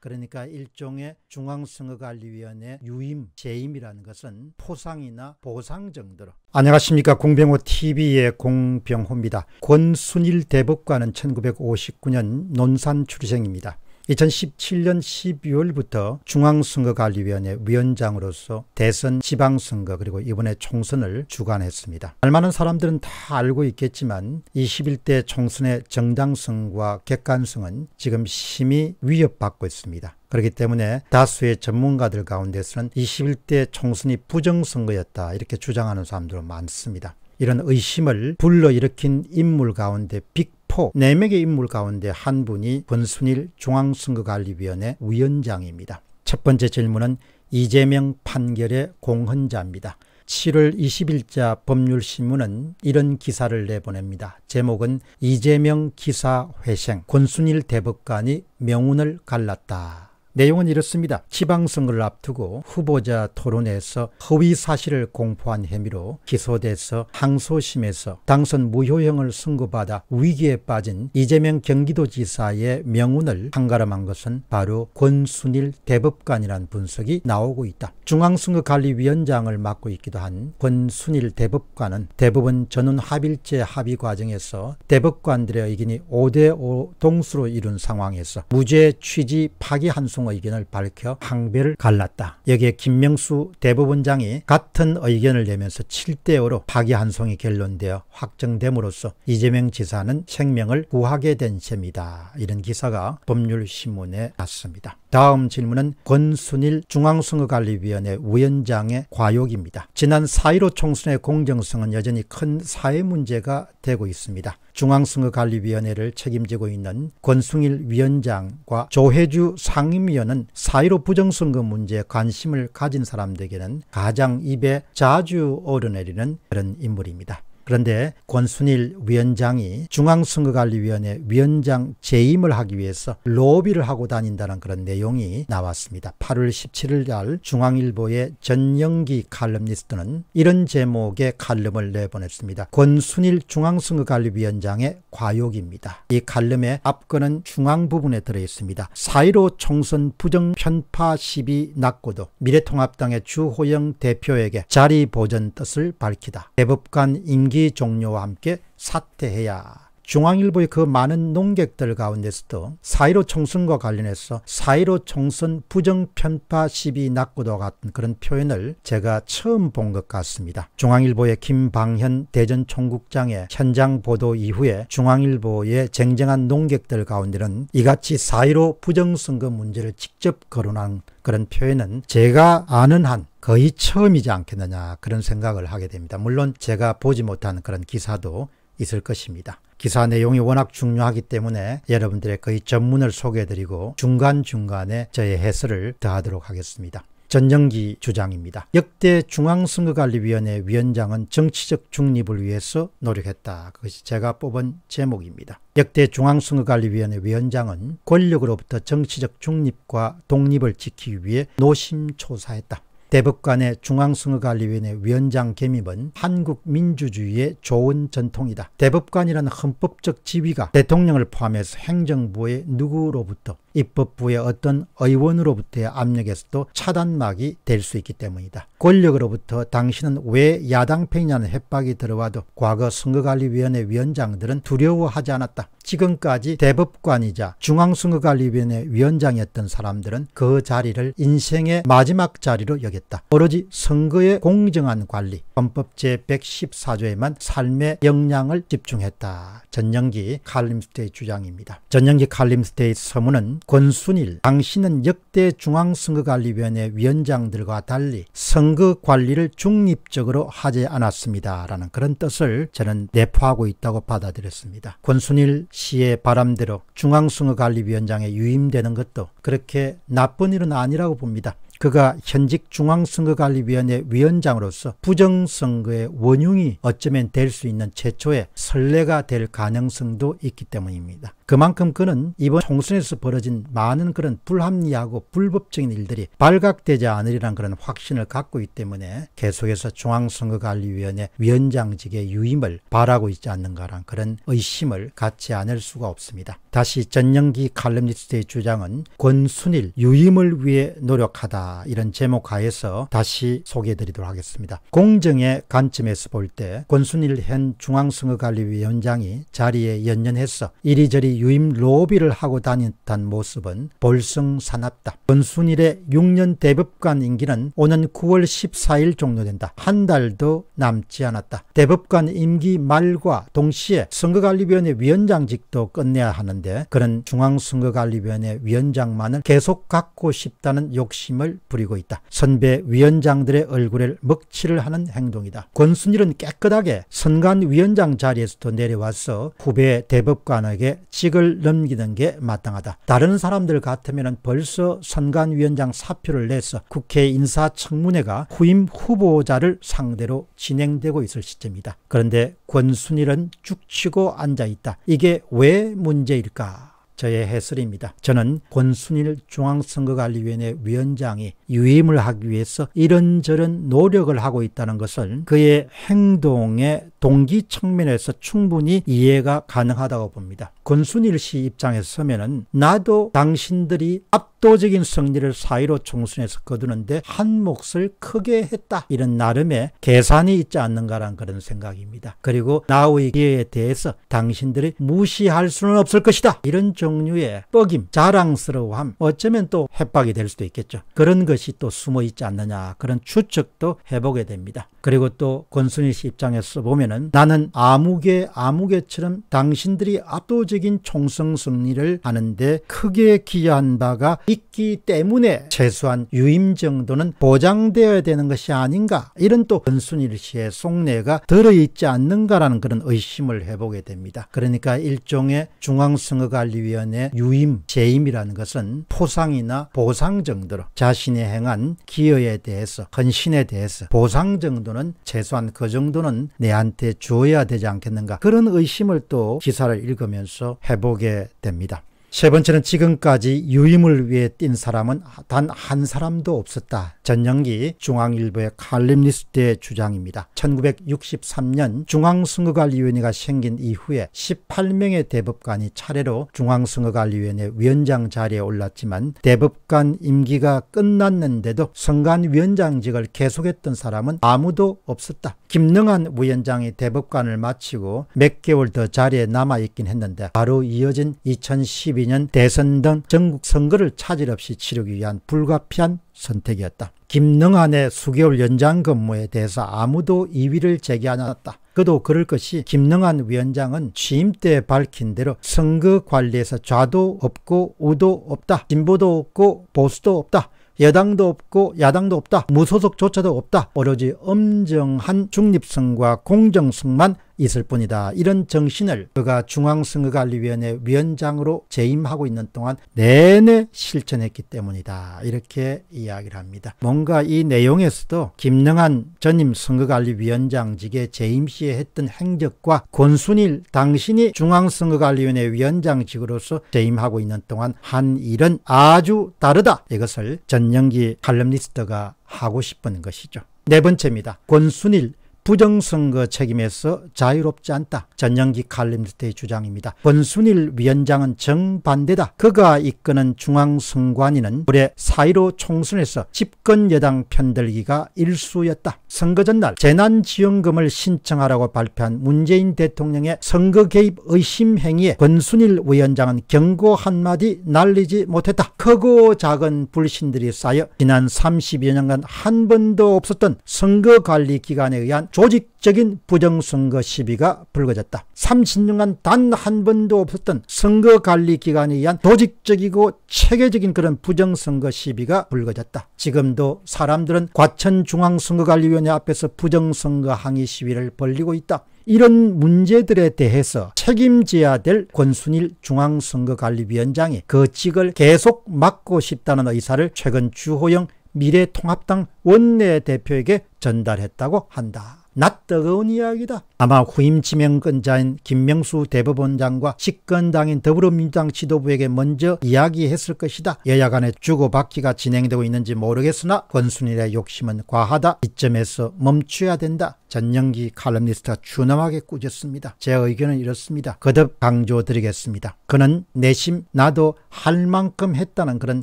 그러니까 일종의 중앙선거관리위원회 유임, 재임이라는 것은 포상이나 보상 정도로. 안녕하십니까. 공병호TV의 공병호입니다. 권순일 대법관은 1959년 논산 출생입니다. 2017년 12월부터 중앙선거관리위원회 위원장으로서 대선 지방선거 그리고 이번에 총선을 주관했습니다. 알만은 사람들은 다 알고 있겠지만 21대 총선의 정당성과 객관성은 지금 심히 위협받고 있습니다. 그렇기 때문에 다수의 전문가들 가운데서는 21대 총선이 부정선거였다 이렇게 주장하는 사람들은 많습니다. 이런 의심을 불러일으킨 인물 가운데 빅초 4명의 인물 가운데 한 분이 권순일 중앙선거관리위원회 위원장입니다. 첫 번째 질문은 이재명 판결의 공헌자입니다. 7월 20일자 법률신문은 이런 기사를 내보냅니다. 제목은 이재명 기사 회생 권순일 대법관이 명운을 갈랐다. 내용은 이렇습니다. 지방선거를 앞두고 후보자 토론에서 허위 사실을 공포한 혐의로 기소돼서 항소심에서 당선 무효형을 선고받아 위기에 빠진 이재명 경기도지사의 명운을 한가름한 것은 바로 권순일 대법관이란 분석이 나오고 있다. 중앙선거관리위원장을 맡고 있기도 한 권순일 대법관은 대법원 전원 합일제 합의 과정에서 대법관들의 의견이 5대5 동수로 이룬 상황에서 무죄 취지 파기 한송을 의견을 밝혀 항배을 갈랐다. 여기에 김명수 대법원장이 같은 의견을 내면서 7대5로 파기환송이 결론되어 확정됨으로써 이재명 지사는 생명을 구하게 된 셈이다. 이런 기사가 법률신문에 났습니다. 다음 질문은 권순일 중앙선거관리위원회 위원장의 과욕입니다. 지난 4.15 총선의 공정성은 여전히 큰 사회 문제가 되고 있습니다. 중앙선거관리위원회를 책임지고 있는 권승일 위원장과 조혜주 상임위원은 사이로 부정선거 문제에 관심을 가진 사람들에게는 가장 입에 자주 오르내리는 그런 인물입니다. 그런데 권순일 위원장이 중앙선거관리위원회 위원장 재임을 하기 위해서 로비를 하고 다닌다는 그런 내용이 나왔습니다. 8월 17일 날 중앙일보의 전영기 칼럼니스트는 이런 제목의 칼럼을 내보냈습니다. 권순일 중앙선거관리위원장의 과욕입니다. 이 칼럼의 앞건은 중앙 부분에 들어있습니다. 4.15 총선 부정 편파 시비 낙고도 미래통합당의 주호영 대표에게 자리 보전 뜻을 밝히다. 대법관 임기 경기 종료와 함께 사퇴해야 중앙일보의 그 많은 농객들 가운데서도 4.15 총선과 관련해서 4.15 총선 부정편파 시비 낙고도 같은 그런 표현을 제가 처음 본 것 같습니다. 중앙일보의 김방현 대전 총국장의 현장 보도 이후에 중앙일보의 쟁쟁한 농객들 가운데는 이같이 4.15 부정선거 문제를 직접 거론한 그런 표현은 제가 아는 한 거의 처음이지 않겠느냐 그런 생각을 하게 됩니다. 물론 제가 보지 못한 그런 기사도 있을 것입니다. 기사 내용이 워낙 중요하기 때문에 여러분들의 거의 전문을 소개해드리고 중간중간에 저의 해설을 더하도록 하겠습니다. 전영기 주장입니다. 역대 중앙선거관리위원회 위원장은 정치적 중립을 위해서 노력했다. 그것이 제가 뽑은 제목입니다. 역대 중앙선거관리위원회 위원장은 권력으로부터 정치적 중립과 독립을 지키기 위해 노심초사했다. 대법관의 중앙선거관리위원회 위원장 개임은 한국 민주주의의 좋은 전통이다. 대법관이라는 헌법적 지위가 대통령을 포함해서 행정부의 누구로부터 입법부의 어떤 의원으로부터의 압력에서도 차단막이 될 수 있기 때문이다. 권력으로부터 당신은 왜 야당편이냐는 협박이 들어와도 과거 선거관리위원회 위원장들은 두려워하지 않았다. 지금까지 대법관이자 중앙선거관리위원회 위원장이었던 사람들은 그 자리를 인생의 마지막 자리로 여겼다. 오로지 선거의 공정한 관리, 헌법 제114조에만 삶의 역량을 집중했다. 전영기 칼림스테이 주장입니다. 전영기 칼림스테이 서문은 권순일, 당신은 역대 중앙선거관리위원회 위원장들과 달리 선거 관리를 중립적으로 하지 않았습니다. 라는 그런 뜻을 저는 내포하고 있다고 받아들였습니다. 권순일 시의 바람대로 중앙선거관리위원장에 유임되는 것도 그렇게 나쁜 일은 아니라고 봅니다. 그가 현직 중앙선거관리위원회 위원장으로서 부정선거의 원흉이 어쩌면 될 수 있는 최초의 선례가 될 가능성도 있기 때문입니다. 그만큼 그는 이번 총선에서 벌어진 많은 그런 불합리하고 불법적인 일들이 발각되지 않으리란 그런 확신을 갖고 있기 때문에 계속해서 중앙선거관리위원회 위원장직의 유임을 바라고 있지 않는가란 그런 의심을 갖지 않을 수가 없습니다. 다시 전영기 칼럼니스트의 주장은 권순일 유임을 위해 노력하다 이런 제목 하에서 다시 소개해드리도록 하겠습니다. 공정의 관점에서 볼 때 권순일 현 중앙선거관리위원장이 자리에 연연해서 이리저리 유임 로비를 하고 다녔던 모습은 볼썽사납다. 권순일의 6년 대법관 임기는 오는 9월 14일 종료된다. 한 달도 남지 않았다. 대법관 임기 말과 동시에 선거관리위원회 위원장직도 끝내야 하는데 그는 중앙선거관리위원회 위원장만을 계속 갖고 싶다는 욕심을 부리고 있다. 선배 위원장들의 얼굴에 먹칠을 하는 행동이다. 권순일은 깨끗하게 선관위원장 자리에서도 내려와서 후배 대법관에게 지 공직을 넘기는 게 마땅하다. 다른 사람들 같으면 벌써 선관위원장 사표를 내서 국회 인사청문회가 후임 후보자를 상대로 진행되고 있을 시점이다. 그런데 권순일은 죽치고 앉아있다. 이게 왜 문제일까? 저의 해설입니다. 저는 권순일 중앙선거관리위원회 위원장이 유임을 하기 위해서 이런저런 노력을 하고 있다는 것을 그의 행동의 동기 측면에서 충분히 이해가 가능하다고 봅니다. 권순일 씨 입장에서 서면 나도 당신들이 앞 압도적인 승리를 사위로 총선에서 거두는데 한 몫을 크게 했다. 이런 나름의 계산이 있지 않는가라는 그런 생각입니다. 그리고 나우의 기회에 대해서 당신들이 무시할 수는 없을 것이다. 이런 종류의 뻐김, 자랑스러움 어쩌면 또 협박이 될 수도 있겠죠. 그런 것이 또 숨어 있지 않느냐 그런 추측도 해보게 됩니다. 그리고 또권순희씨 입장에서 보면은 나는 암흑의 암흑의처럼 당신들이 압도적인 총선 승리를 하는데 크게 기여한 바가 있기 때문에 최소한 유임 정도는 보장되어야 되는 것이 아닌가 이런 또 권순일 씨의 속내가 들어있지 않는가라는 그런 의심을 해보게 됩니다. 그러니까 일종의 중앙선거관리위원회 유임, 재임이라는 것은 포상이나 보상 정도로 자신이 행한 기여에 대해서 헌신에 대해서 보상 정도는 최소한 그 정도는 내한테 주어야 되지 않겠는가 그런 의심을 또 기사를 읽으면서 해보게 됩니다. 세 번째는 지금까지 유임을 위해 뛴 사람은 단 한 사람도 없었다. 전영기 중앙일보의 칼림니스트의 주장입니다. 1963년 중앙선거관리위원회가 생긴 이후에 18명의 대법관이 차례로 중앙선거관리위원회 위원장 자리에 올랐지만 대법관 임기가 끝났는데도 선관위원장직을 계속했던 사람은 아무도 없었다. 김능한 위원장이 대법관을 마치고 몇 개월 더 자리에 남아있긴 했는데 바로 이어진 2012 2012년 대선 등 전국 선거를 차질 없이 치르기 위한 불가피한 선택이었다. 김능한의 수개월 연장 근무에 대해서 아무도 이의를 제기 않았다. 그도 그럴 것이 김능한 위원장은 취임 때 밝힌 대로 선거 관리에서 좌도 없고 우도 없다. 진보도 없고 보수도 없다. 여당도 없고 야당도 없다. 무소속조차도 없다. 오로지 엄정한 중립성과 공정성만 있을 뿐이다. 이런 정신을 그가 중앙선거관리위원회 위원장으로 재임하고 있는 동안 내내 실천했기 때문이다. 이렇게 이야기를 합니다. 뭔가 이 내용에서도 김능한 전임 선거관리위원장직에 재임 시에 했던 행적과 권순일 당신이 중앙선거관리위원회 위원장직으로서 재임하고 있는 동안 한 일은 아주 다르다. 이것을 전영기 칼럼니스트가 하고 싶은 것이죠. 네 번째입니다. 권순일 부정선거 책임에서 자유롭지 않다. 전영기 칼럼니스트의 주장입니다. 권순일 위원장은 정반대다. 그가 이끄는 중앙선관위는 올해 4.15 총선에서 집권여당 편들기가 일수였다. 선거 전날 재난지원금을 신청하라고 발표한 문재인 대통령의 선거 개입 의심 행위에 권순일 위원장은 경고 한마디 날리지 못했다. 크고 작은 불신들이 쌓여 지난 3 0여년간한 번도 없었던 선거관리기관에 의한 조직적인 부정선거 시비가 불거졌다. 30년간 단 한 번도 없었던 선거관리기관에 의한 조직적이고 체계적인 그런 부정선거 시비가 불거졌다. 지금도 사람들은 과천중앙선거관리위원회 앞에서 부정선거 항의 시위를 벌리고 있다. 이런 문제들에 대해서 책임져야 될 권순일 중앙선거관리위원장이 그 직을 계속 맡고 싶다는 의사를 최근 주호영 미래통합당 원내대표에게 전달했다고 한다. 낯뜨거운 이야기다. 아마 후임 지명권자인 김명수 대법원장과 집권당인 더불어민주당 지도부에게 먼저 이야기했을 것이다. 여야 간의 주고받기가 진행되고 있는지 모르겠으나 권순일의 욕심은 과하다. 이점에서 멈춰야 된다. 전영기 칼럼니스트가 추남하게 꾸졌습니다. 제 의견은 이렇습니다. 거듭 강조드리겠습니다. 그는 내심 나도 할 만큼 했다는 그런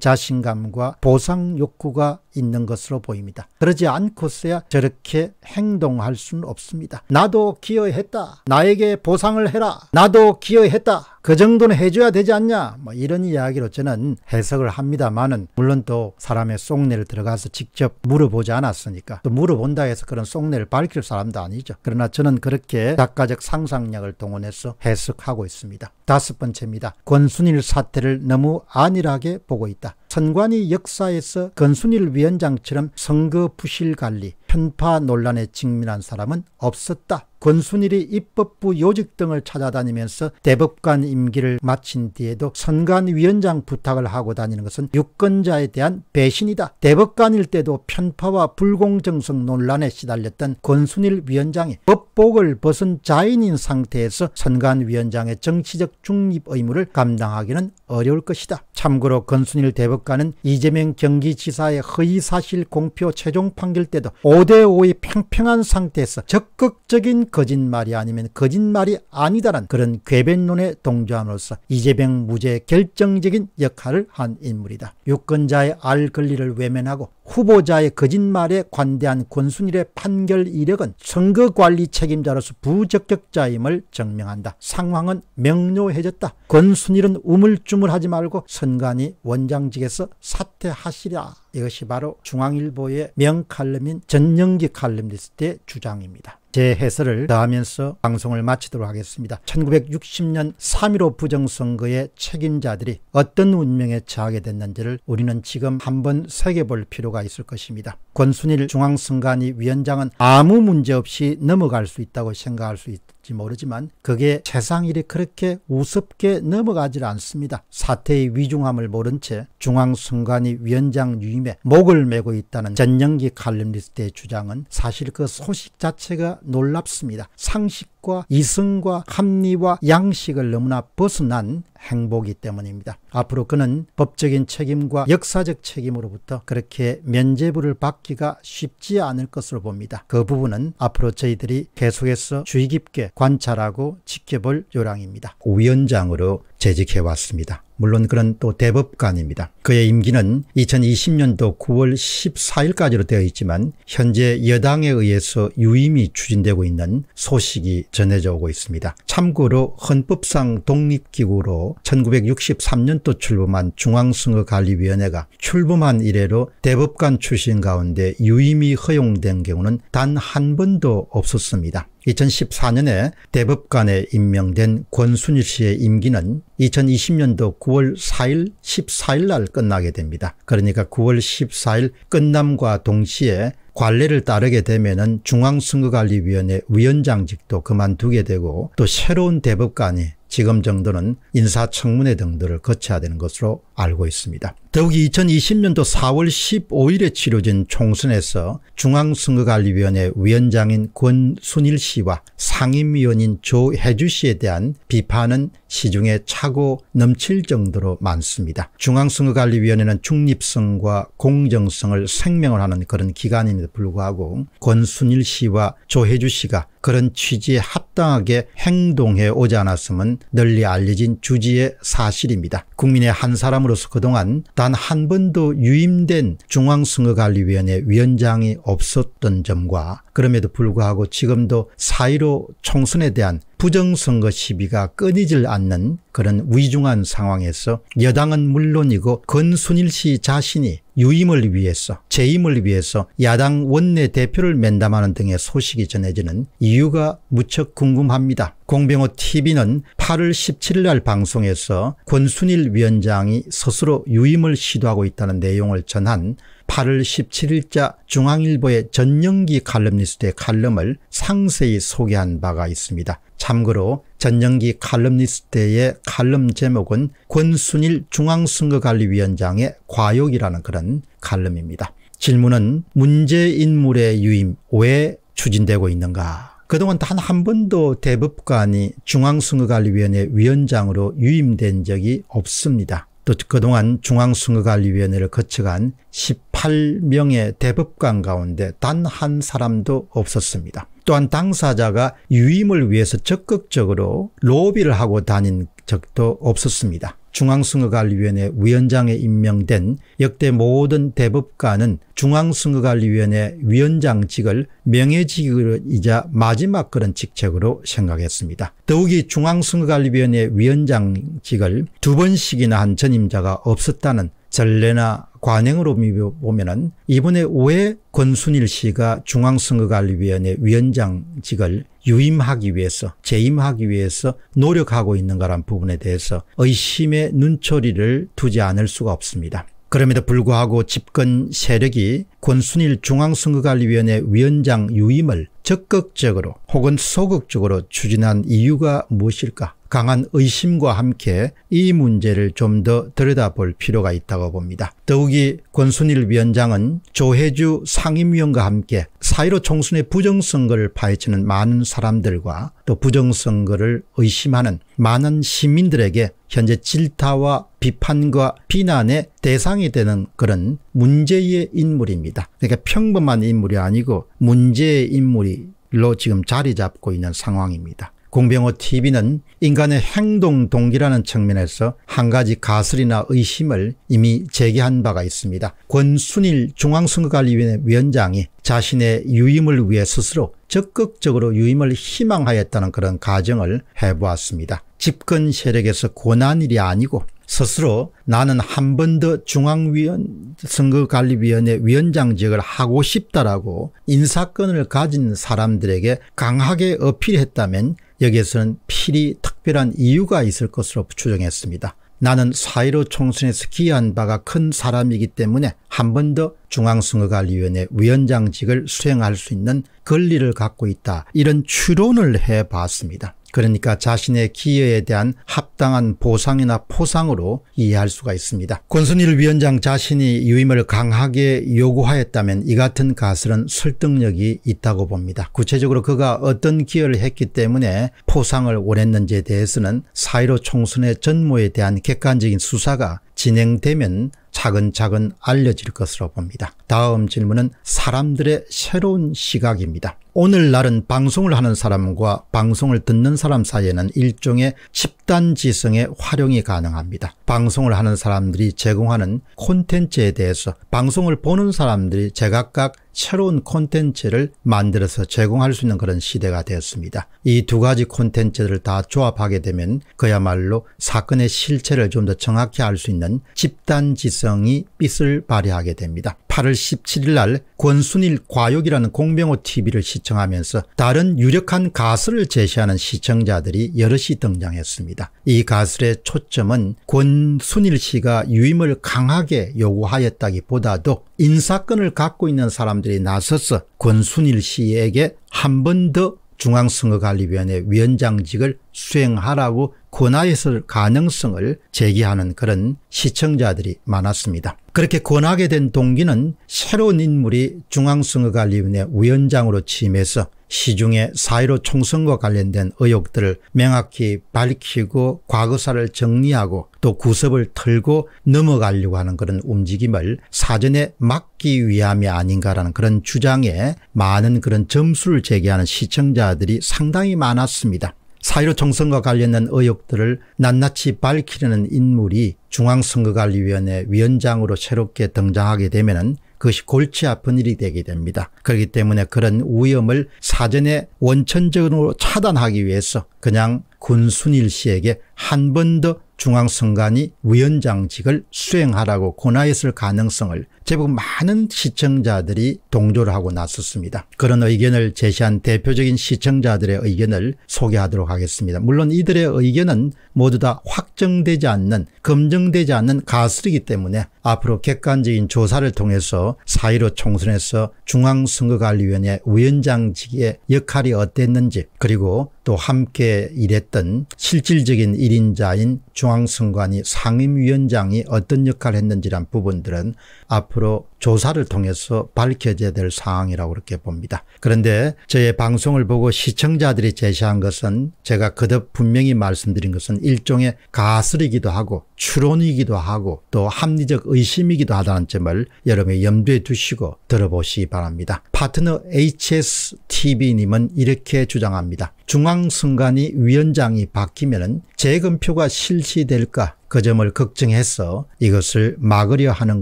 자신감과 보상 욕구가 있는 것으로 보입니다. 그러지 않고서야 저렇게 행동할 수는 없습니다. 나도 기여했다. 나에게 보상을 해라. 나도 기여했다. 그 정도는 해줘야 되지 않냐 뭐 이런 이야기로 저는 해석을 합니다만은 물론 또 사람의 속내를 들어가서 직접 물어보지 않았으니까 또 물어본다 해서 그런 속내를 밝힐 사람도 아니죠. 그러나 저는 그렇게 작가적 상상력을 동원해서 해석하고 있습니다. 다섯 번째입니다. 권순일 사태를 너무 안일하게 보고 있다. 선관위 역사에서 권순일 위원장처럼 선거 부실 관리, 편파 논란에 직면한 사람은 없었다. 권순일이 입법부 요직 등을 찾아다니면서 대법관 임기를 마친 뒤에도 선관위원장 부탁을 하고 다니는 것은 유권자에 대한 배신이다. 대법관일 때도 편파와 불공정성 논란에 시달렸던 권순일 위원장이 법 박복을 벗은 자인인 상태에서 선관 위원장의 정치적 중립 의무를 감당하기는 어려울 것이다. 참고로 건순일 대법관은 이재명 경기지사의 허위사실 공표 최종 판결 때도 5대5의 팽팽한 상태에서 적극적인 거짓말이 아니면 거짓말이 아니다란 그런 궤변론에 동조함으로써 이재명 무죄 결정적인 역할을 한 인물이다. 유권자의 알 권리를 외면하고 후보자의 거짓말에 관대한 권순일의 판결 이력은 선거관리 체 책임자로서 부적격자임을 증명한다. 상황은 명료해졌다. 권순일은 우물쭈물하지 말고 선관위 원장직에서 사퇴하시랴. 이것이 바로 중앙일보의 명칼럼인 전영기 칼럼니스트의 주장입니다. 제 해설을 더하면서 방송을 마치도록 하겠습니다. 1960년 3.15 부정선거의 책임자들이 어떤 운명에 처하게 됐는지를 우리는 지금 한번 새겨볼 필요가 있을 것입니다. 권순일 중앙선관위 위원장은 아무 문제 없이 넘어갈 수 있다고 생각할 수 있다. 아지 모르지만 그게 세상일이 그렇게 우습게 넘어가질 않습니다. 사태의 위중함을 모른 채 중앙선관위 위원장 유임에 목을 메고 있다는 전영기 칼럼니스트의 주장은 사실 그 소식 자체가 놀랍습니다. 상식 원칙과 이성과 합리와 양식을 너무나 벗어난 행보기 때문입니다. 앞으로 그는 법적인 책임과 역사적 책임으로부터 그렇게 면죄부를 받기가 쉽지 않을 것으로 봅니다. 그 부분은 앞으로 저희들이 계속해서 주의 깊게 관찰하고 지켜볼 요량입니다. 위원장으로 재직해왔습니다. 물론 그는 또 대법관입니다. 그의 임기는 2020년도 9월 14일까지로 되어 있지만 현재 여당에 의해서 유임이 추진되고 있는 소식이 전해져 오고 있습니다. 참고로 헌법상 독립기구로 1963년도 출범한 중앙선거관리위원회가 출범한 이래로 대법관 출신 가운데 유임이 허용된 경우는 단 한 번도 없었습니다. 2014년에 대법관에 임명된 권순일 씨의 임기는 2020년도 9월 4일 14일 날 끝나게 됩니다. 그러니까 9월 14일 끝남과 동시에 관례를 따르게 되면은 중앙선거관리위원회 위원장직도 그만두게 되고 또 새로운 대법관이 지금 정도는 인사청문회 등들을 거쳐야 되는 것으로 알고 있습니다. 더욱이 2020년도 4월 15일에 치러진 총선에서 중앙선거관리위원회 위원장인 권순일 씨와 상임위원인 조혜주 씨에 대한 비판은 시중에 차고 넘칠 정도로 많습니다. 중앙선거관리위원회는 중립성과 공정성을 생명을 하는 그런 기관임에도 불구하고 권순일 씨와 조혜주 씨가 그런 취지에 합당하게 행동해 오지 않았음은 널리 알려진 주지의 사실입니다. 국민의 한 사람으로서 그동안 단 한 번도 유임된 중앙선거관리위원회 위원장이 없었던 점과 그럼에도 불구하고 지금도 사이로 총선에 대한 부정선거 시비가 끊이질 않는 그런 위중한 상황에서 여당은 물론이고 권순일 씨 자신이 유임을 위해서 재임을 위해서 야당 원내대표를 면담하는 등의 소식이 전해지는 이유가 무척 궁금합니다. 공병호TV는 8월 17일 날 방송에서 권순일 위원장이 스스로 유임을 시도하고 있다는 내용을 전한 8월 17일자 중앙일보의 전영기 칼럼니스트의 칼럼을 상세히 소개한 바가 있습니다. 참고로 전영기 칼럼니스트의 칼럼 제목은 권순일 중앙선거관리위원장의 과욕이라는 그런 칼럼입니다. 질문은 문제인물의 유임 왜 추진되고 있는가 그동안 단 한 번도 대법관이 중앙선거관리위원회 위원장으로 유임된 적이 없습니다. 또 그동안 중앙선거관리위원회를 거쳐간 18명의 대법관 가운데 단 한 사람도 없었습니다. 또한 당사자가 유임을 위해서 적극적으로 로비를 하고 다닌 적도 없었습니다. 중앙선거관리위원회 위원장에 임명된 역대 모든 대법관은 중앙선거관리위원회 위원장직을 명예직이자 마지막 그런 직책으로 생각했습니다. 더욱이 중앙선거관리위원회 위원장직을 두 번씩이나 한 전임자가 없었다는 전례나 관행으로 보면은 이번에 왜 권순일 씨가 중앙선거관리위원회 위원장직을 유임하기 위해서 재임하기 위해서 노력하고 있는가란 부분에 대해서 의심의 눈초리를 두지 않을 수가 없습니다. 그럼에도 불구하고 집권 세력이 권순일 중앙선거관리위원회 위원장 유임을 적극적으로 혹은 소극적으로 추진한 이유가 무엇일까 강한 의심과 함께 이 문제를 좀 더 들여다볼 필요가 있다고 봅니다. 더욱이 권순일 위원장은 조혜주 상임위원과 함께 사이로 총선의 부정선거를 파헤치는 많은 사람들과 또 부정선거를 의심하는 많은 시민들에게 현재 질타와 비판과 비난의 대상이 되는 그런 문제의 인물입니다. 그러니까 평범한 인물이 아니고 문제의 인물이 로 지금 자리 잡고 있는 상황입니다. 공병호 TV는 인간의 행동 동기라는 측면에서 한 가지 가설이나 의심을 이미 제기한 바가 있습니다. 권순일 중앙선거관리위원회 위원장이 자신의 유임을 위해 스스로 적극적으로 유임을 희망하였다는 그런 가정을 해보았습니다. 집권 세력에서 고난일이 아니고 스스로 나는 한 번 더 중앙위원 선거관리위원회 위원장직을 하고 싶다라고 인사권을 가진 사람들에게 강하게 어필했다면 여기에서는 필히 특별한 이유가 있을 것으로 추정했습니다. 나는 4.15 총선에서 기여한 바가 큰 사람이기 때문에 한 번 더 중앙선거관리위원회 위원장직을 수행할 수 있는 권리를 갖고 있다. 이런 추론을 해봤습니다. 그러니까 자신의 기여에 대한 합당한 보상이나 포상으로 이해할 수가 있습니다. 권순일 위원장 자신이 유임을 강하게 요구하였다면 이 같은 가설은 설득력이 있다고 봅니다. 구체적으로 그가 어떤 기여를 했기 때문에 포상을 원했는지에 대해서는 사이로 총선의 전모에 대한 객관적인 수사가 진행되면 차근차근 알려질 것으로 봅니다. 다음 질문은 사람들의 새로운 시각입니다. 오늘날은 방송을 하는 사람과 방송을 듣는 사람 사이에는 일종의 집단지성의 활용이 가능합니다. 방송을 하는 사람들이 제공하는 콘텐츠에 대해서 방송을 보는 사람들이 제각각 새로운 콘텐츠를 만들어서 제공할 수 있는 그런 시대가 되었습니다. 이 두 가지 콘텐츠를 다 조합하게 되면 그야말로 사건의 실체를 좀 더 정확히 알 수 있는 집단지성이 빛을 발휘하게 됩니다. 8월 17일 날 권순일 과욕이라는 공병호 TV를 시청하면서 다른 유력한 가설을 제시하는 시청자들이 여럿이 등장했습니다. 이가설의 초점은 권순일 씨가 유임을 강하게 요구하였다기보다도 인사권을 갖고 있는 사람들이 나서서 권순일 씨에게 한 번 더 중앙선거관리위원회 위원장직을 수행하라고 권하였을 가능성을 제기하는 그런 시청자들이 많았습니다. 그렇게 권하게 된 동기는 새로운 인물이 중앙선거관리위원회 위원장으로 취임해서 시중에 사회로 총선과 관련된 의혹들을 명확히 밝히고 과거사를 정리하고 또 구섭을 털고 넘어가려고 하는 그런 움직임을 사전에 막기 위함이 아닌가라는 그런 주장에 많은 그런 점수를 제기하는 시청자들이 상당히 많았습니다. 사회로 총선과 관련된 의혹들을 낱낱이 밝히려는 인물이 중앙선거관리위원회 위원장으로 새롭게 등장하게 되면 그것이 골치 아픈 일이 되게 됩니다. 그렇기 때문에 그런 위험을 사전에 원천적으로 차단하기 위해서 그냥 군순일 씨에게 한번더 중앙선관위 위원장직을 수행하라고 권하였을 가능성을 제법 많은 시청자들이 동조를 하고 나섰습니다. 그런 의견을 제시한 대표적인 시청자들의 의견을 소개하도록 하겠습니다. 물론 이들의 의견은 모두 다 확정되지 않는 검증되지 않는 가설이기 때문에 앞으로 객관적인 조사를 통해서 사의로 총선에서 중앙선거관리위원회 위원장직의 역할이 어땠는지 그리고 또 함께 일했던 실질적인 1인자인 중앙선관위 상임위원장이 어떤 역할을 했는지란 부분들은 앞으로 조사를 통해서 밝혀져야 될상황이라고 그렇게 봅니다. 그런데 저의 방송을 보고 시청자들이 제시한 것은 제가 그듭 분명히 말씀드린 것은 일종의 가설이기도 하고 추론이기도 하고 또 합리적 의심이기도 하다는 점을 여러분이 염두에 두시고 들어보시기 바랍니다. 파트너 HSTV님은 이렇게 주장합니다. 중앙선관위 위원장이 바뀌면 재검표가 실시될까 그 점을 걱정해서 이것을 막으려 하는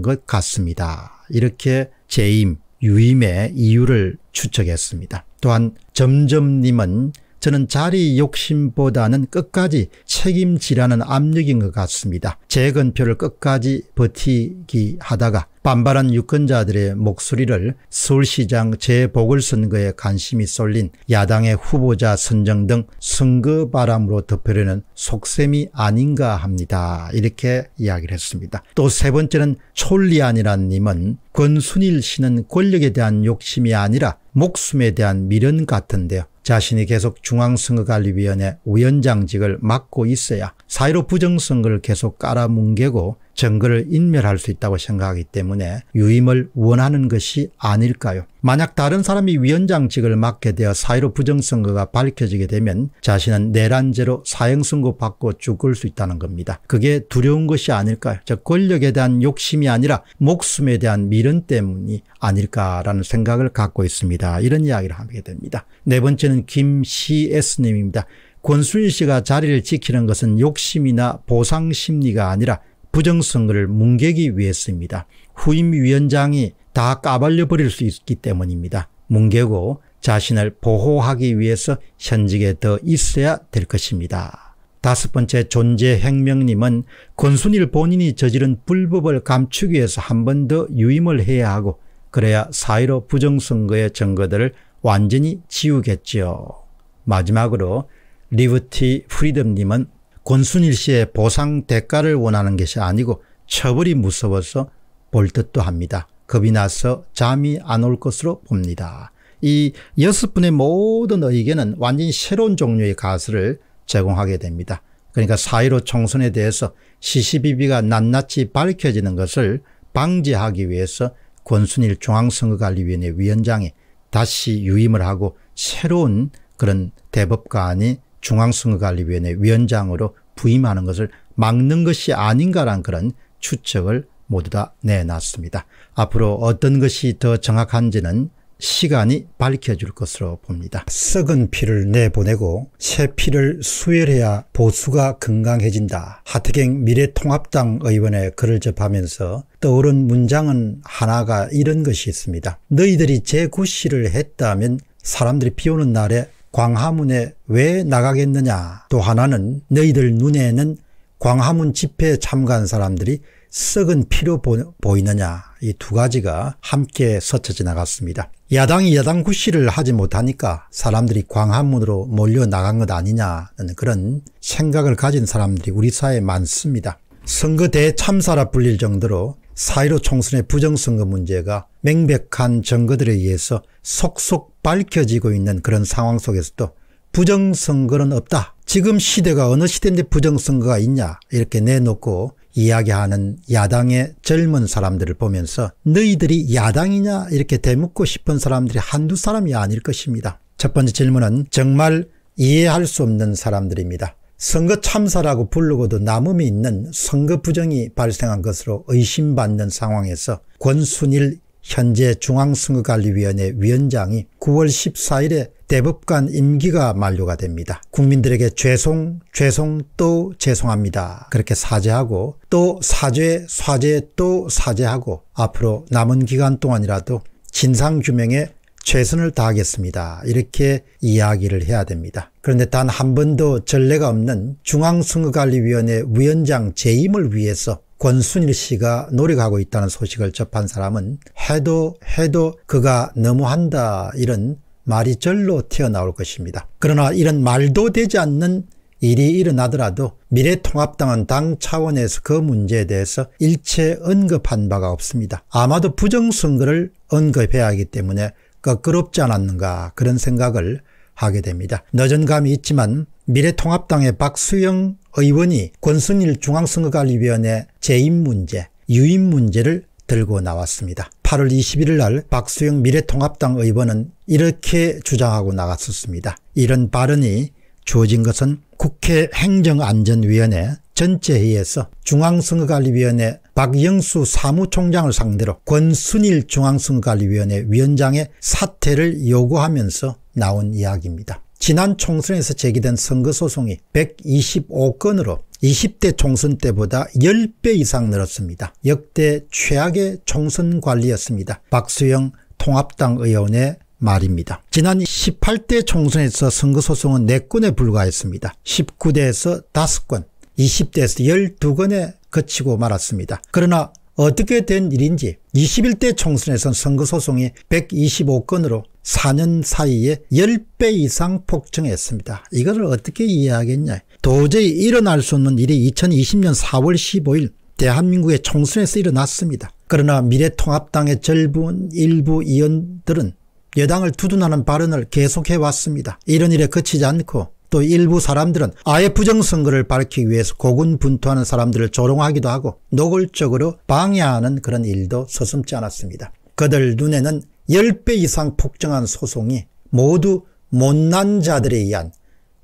것 같습니다. 이렇게 재임, 유임의 이유를 추측했습니다. 또한 점점님은 저는 자리 욕심보다는 끝까지 책임지라는 압력인 것 같습니다. 재건표를 끝까지 버티기 하다가 반발한 유권자들의 목소리를 서울시장 재보궐선거에 관심이 쏠린 야당의 후보자 선정 등 선거 바람으로 덮으려는 속셈이 아닌가 합니다. 이렇게 이야기를 했습니다. 또 세 번째는 촐리안이란 님은 권순일 씨는 권력에 대한 욕심이 아니라 목숨에 대한 미련 같은데요. 자신이 계속 중앙선거관리위원회 위원장직을 맡고 있어야 사회로 부정선거를 계속 깔아뭉개고 증거를 인멸할 수 있다고 생각하기 때문에 유임을 원하는 것이 아닐까요? 만약 다른 사람이 위원장직을 맡게 되어 사회로 부정선거가 밝혀지게 되면 자신은 내란죄로 사형선고 받고 죽을 수 있다는 겁니다. 그게 두려운 것이 아닐까요? 즉 권력에 대한 욕심이 아니라 목숨에 대한 미련 때문이 아닐까라는 생각을 갖고 있습니다. 이런 이야기를 하게 됩니다. 네 번째는 김CS님입니다. 권순희 씨가 자리를 지키는 것은 욕심이나 보상 심리가 아니라 부정선거를 뭉개기 위해서입니다. 후임 위원장이 다 까발려 버릴 수 있기 때문입니다. 뭉개고 자신을 보호하기 위해서 현직에 더 있어야 될 것입니다. 다섯 번째 존재혁명님은 권순일 본인이 저지른 불법을 감추기 위해서 한 번 더 유임을 해야 하고 그래야 사회로 부정선거의 증거들을 완전히 지우겠지요. 마지막으로 리브티 프리덤님은 권순일 씨의 보상 대가를 원하는 것이 아니고 처벌이 무서워서 볼 듯도 합니다. 겁이 나서 잠이 안 올 것으로 봅니다. 이 여섯 분의 모든 의견은 완전히 새로운 종류의 가설을 제공하게 됩니다. 그러니까 사이로 총선에 대해서 시시비비가 낱낱이 밝혀지는 것을 방지하기 위해서 권순일 중앙선거관리위원회 위원장이 다시 유임을 하고 새로운 그런 대법관이 중앙선거관리위원회 위원장으로 부임하는 것을 막는 것이 아닌가란 그런 추측을 모두 다 내놨습니다. 앞으로 어떤 것이 더 정확한지는 시간이 밝혀줄 것으로 봅니다. 썩은 피를 내보내고 새 피를 수혈해야 보수가 건강해진다. 하트갱 미래통합당 의원의 글을 접하면서 떠오른 문장은 하나가 이런 것이 있습니다. 너희들이 제 구시를 했다면 사람들이 비오는 날에 광화문에 왜 나가겠느냐 또 하나는 너희들 눈에는 광화문 집회에 참가한 사람들이 썩은 피로 보이느냐 이 두 가지가 함께 서쳐 지나갔습니다. 야당이 야당 구실을 하지 못하니까 사람들이 광화문으로 몰려나간 것 아니냐는 그런 생각을 가진 사람들이 우리 사회에 많습니다. 선거 대참사라 불릴 정도로 사1 5 총선의 부정선거 문제가 맹백한 증거들에 의해서 속속 밝혀지고 있는 그런 상황 속에서도 부정선거는 없다. 지금 시대가 어느 시대인데 부정선거가 있냐 이렇게 내놓고 이야기하는 야당의 젊은 사람들을 보면서 너희들이 야당이냐 이렇게 대묻고 싶은 사람들이 한두 사람이 아닐 것입니다. 첫 번째 질문은 정말 이해할 수 없는 사람들입니다. 선거 참사라고 부르고도 남음이 있는 선거 부정이 발생한 것으로 의심받는 상황에서 권순일 현재 중앙선거관리위원회 위원장이 9월 14일에 대법관 임기가 만료가 됩니다. 국민들에게 죄송, 죄송 또 죄송합니다. 그렇게 사죄하고 또 사죄, 사죄 또 사죄하고 앞으로 남은 기간 동안이라도 진상규명에 최선을 다하겠습니다. 이렇게 이야기를 해야 됩니다. 그런데 단 한 번도 전례가 없는 중앙선거관리위원회 위원장 재임을 위해서 권순일 씨가 노력하고 있다는 소식을 접한 사람은 해도 해도 그가 너무한다 이런 말이 절로 튀어나올 것입니다. 그러나 이런 말도 되지 않는 일이 일어나더라도 미래통합당은 당 차원에서 그 문제에 대해서 일체 언급한 바가 없습니다. 아마도 부정선거를 언급해야 하기 때문에 거끄럽지 않았는가 그런 생각을 하게 됩니다. 늦은 감이 있지만 미래통합당의 박수영 의원이 권순일 중앙선거관리위원회 재임 문제, 유임 문제를 들고 나왔습니다. 8월 21일 날 박수영 미래통합당 의원은 이렇게 주장하고 나갔었습니다. 이런 발언이 주어진 것은 국회 행정안전위원회 전체회의에서 중앙선거관리위원회 박영수 사무총장을 상대로 권순일 중앙선거관리위원회 위원장의 사퇴를 요구하면서 나온 이야기입니다. 지난 총선에서 제기된 선거소송이 125건으로 20대 총선 때보다 10배 이상 늘었습니다. 역대 최악의 총선 관리였습니다. 박수영 통합당 의원의 말입니다. 지난 18대 총선에서 선거소송은 4건에 불과했습니다. 19대에서 5건, 20대에서 12건에 그치고 말았습니다. 그러나 어떻게 된 일인지 21대 총선에선 선거소송이 125건으로 4년 사이에 10배 이상 폭증했습니다. 이거를 어떻게 이해하겠냐. 도저히 일어날 수 없는 일이 2020년 4월 15일 대한민국의 총선에서 일어났습니다. 그러나 미래통합당의 절분 일부 의원들은 여당을 두둔하는 발언을 계속해왔습니다. 이런 일에 그치지 않고 또 일부 사람들은 아예 부정선거를 밝히기 위해서 고군분투하는 사람들을 조롱하기도 하고 노골적으로 방해하는 그런 일도 서슴지 않았습니다. 그들 눈에는 10배 이상 폭증한 소송이 모두 못난 자들에 의한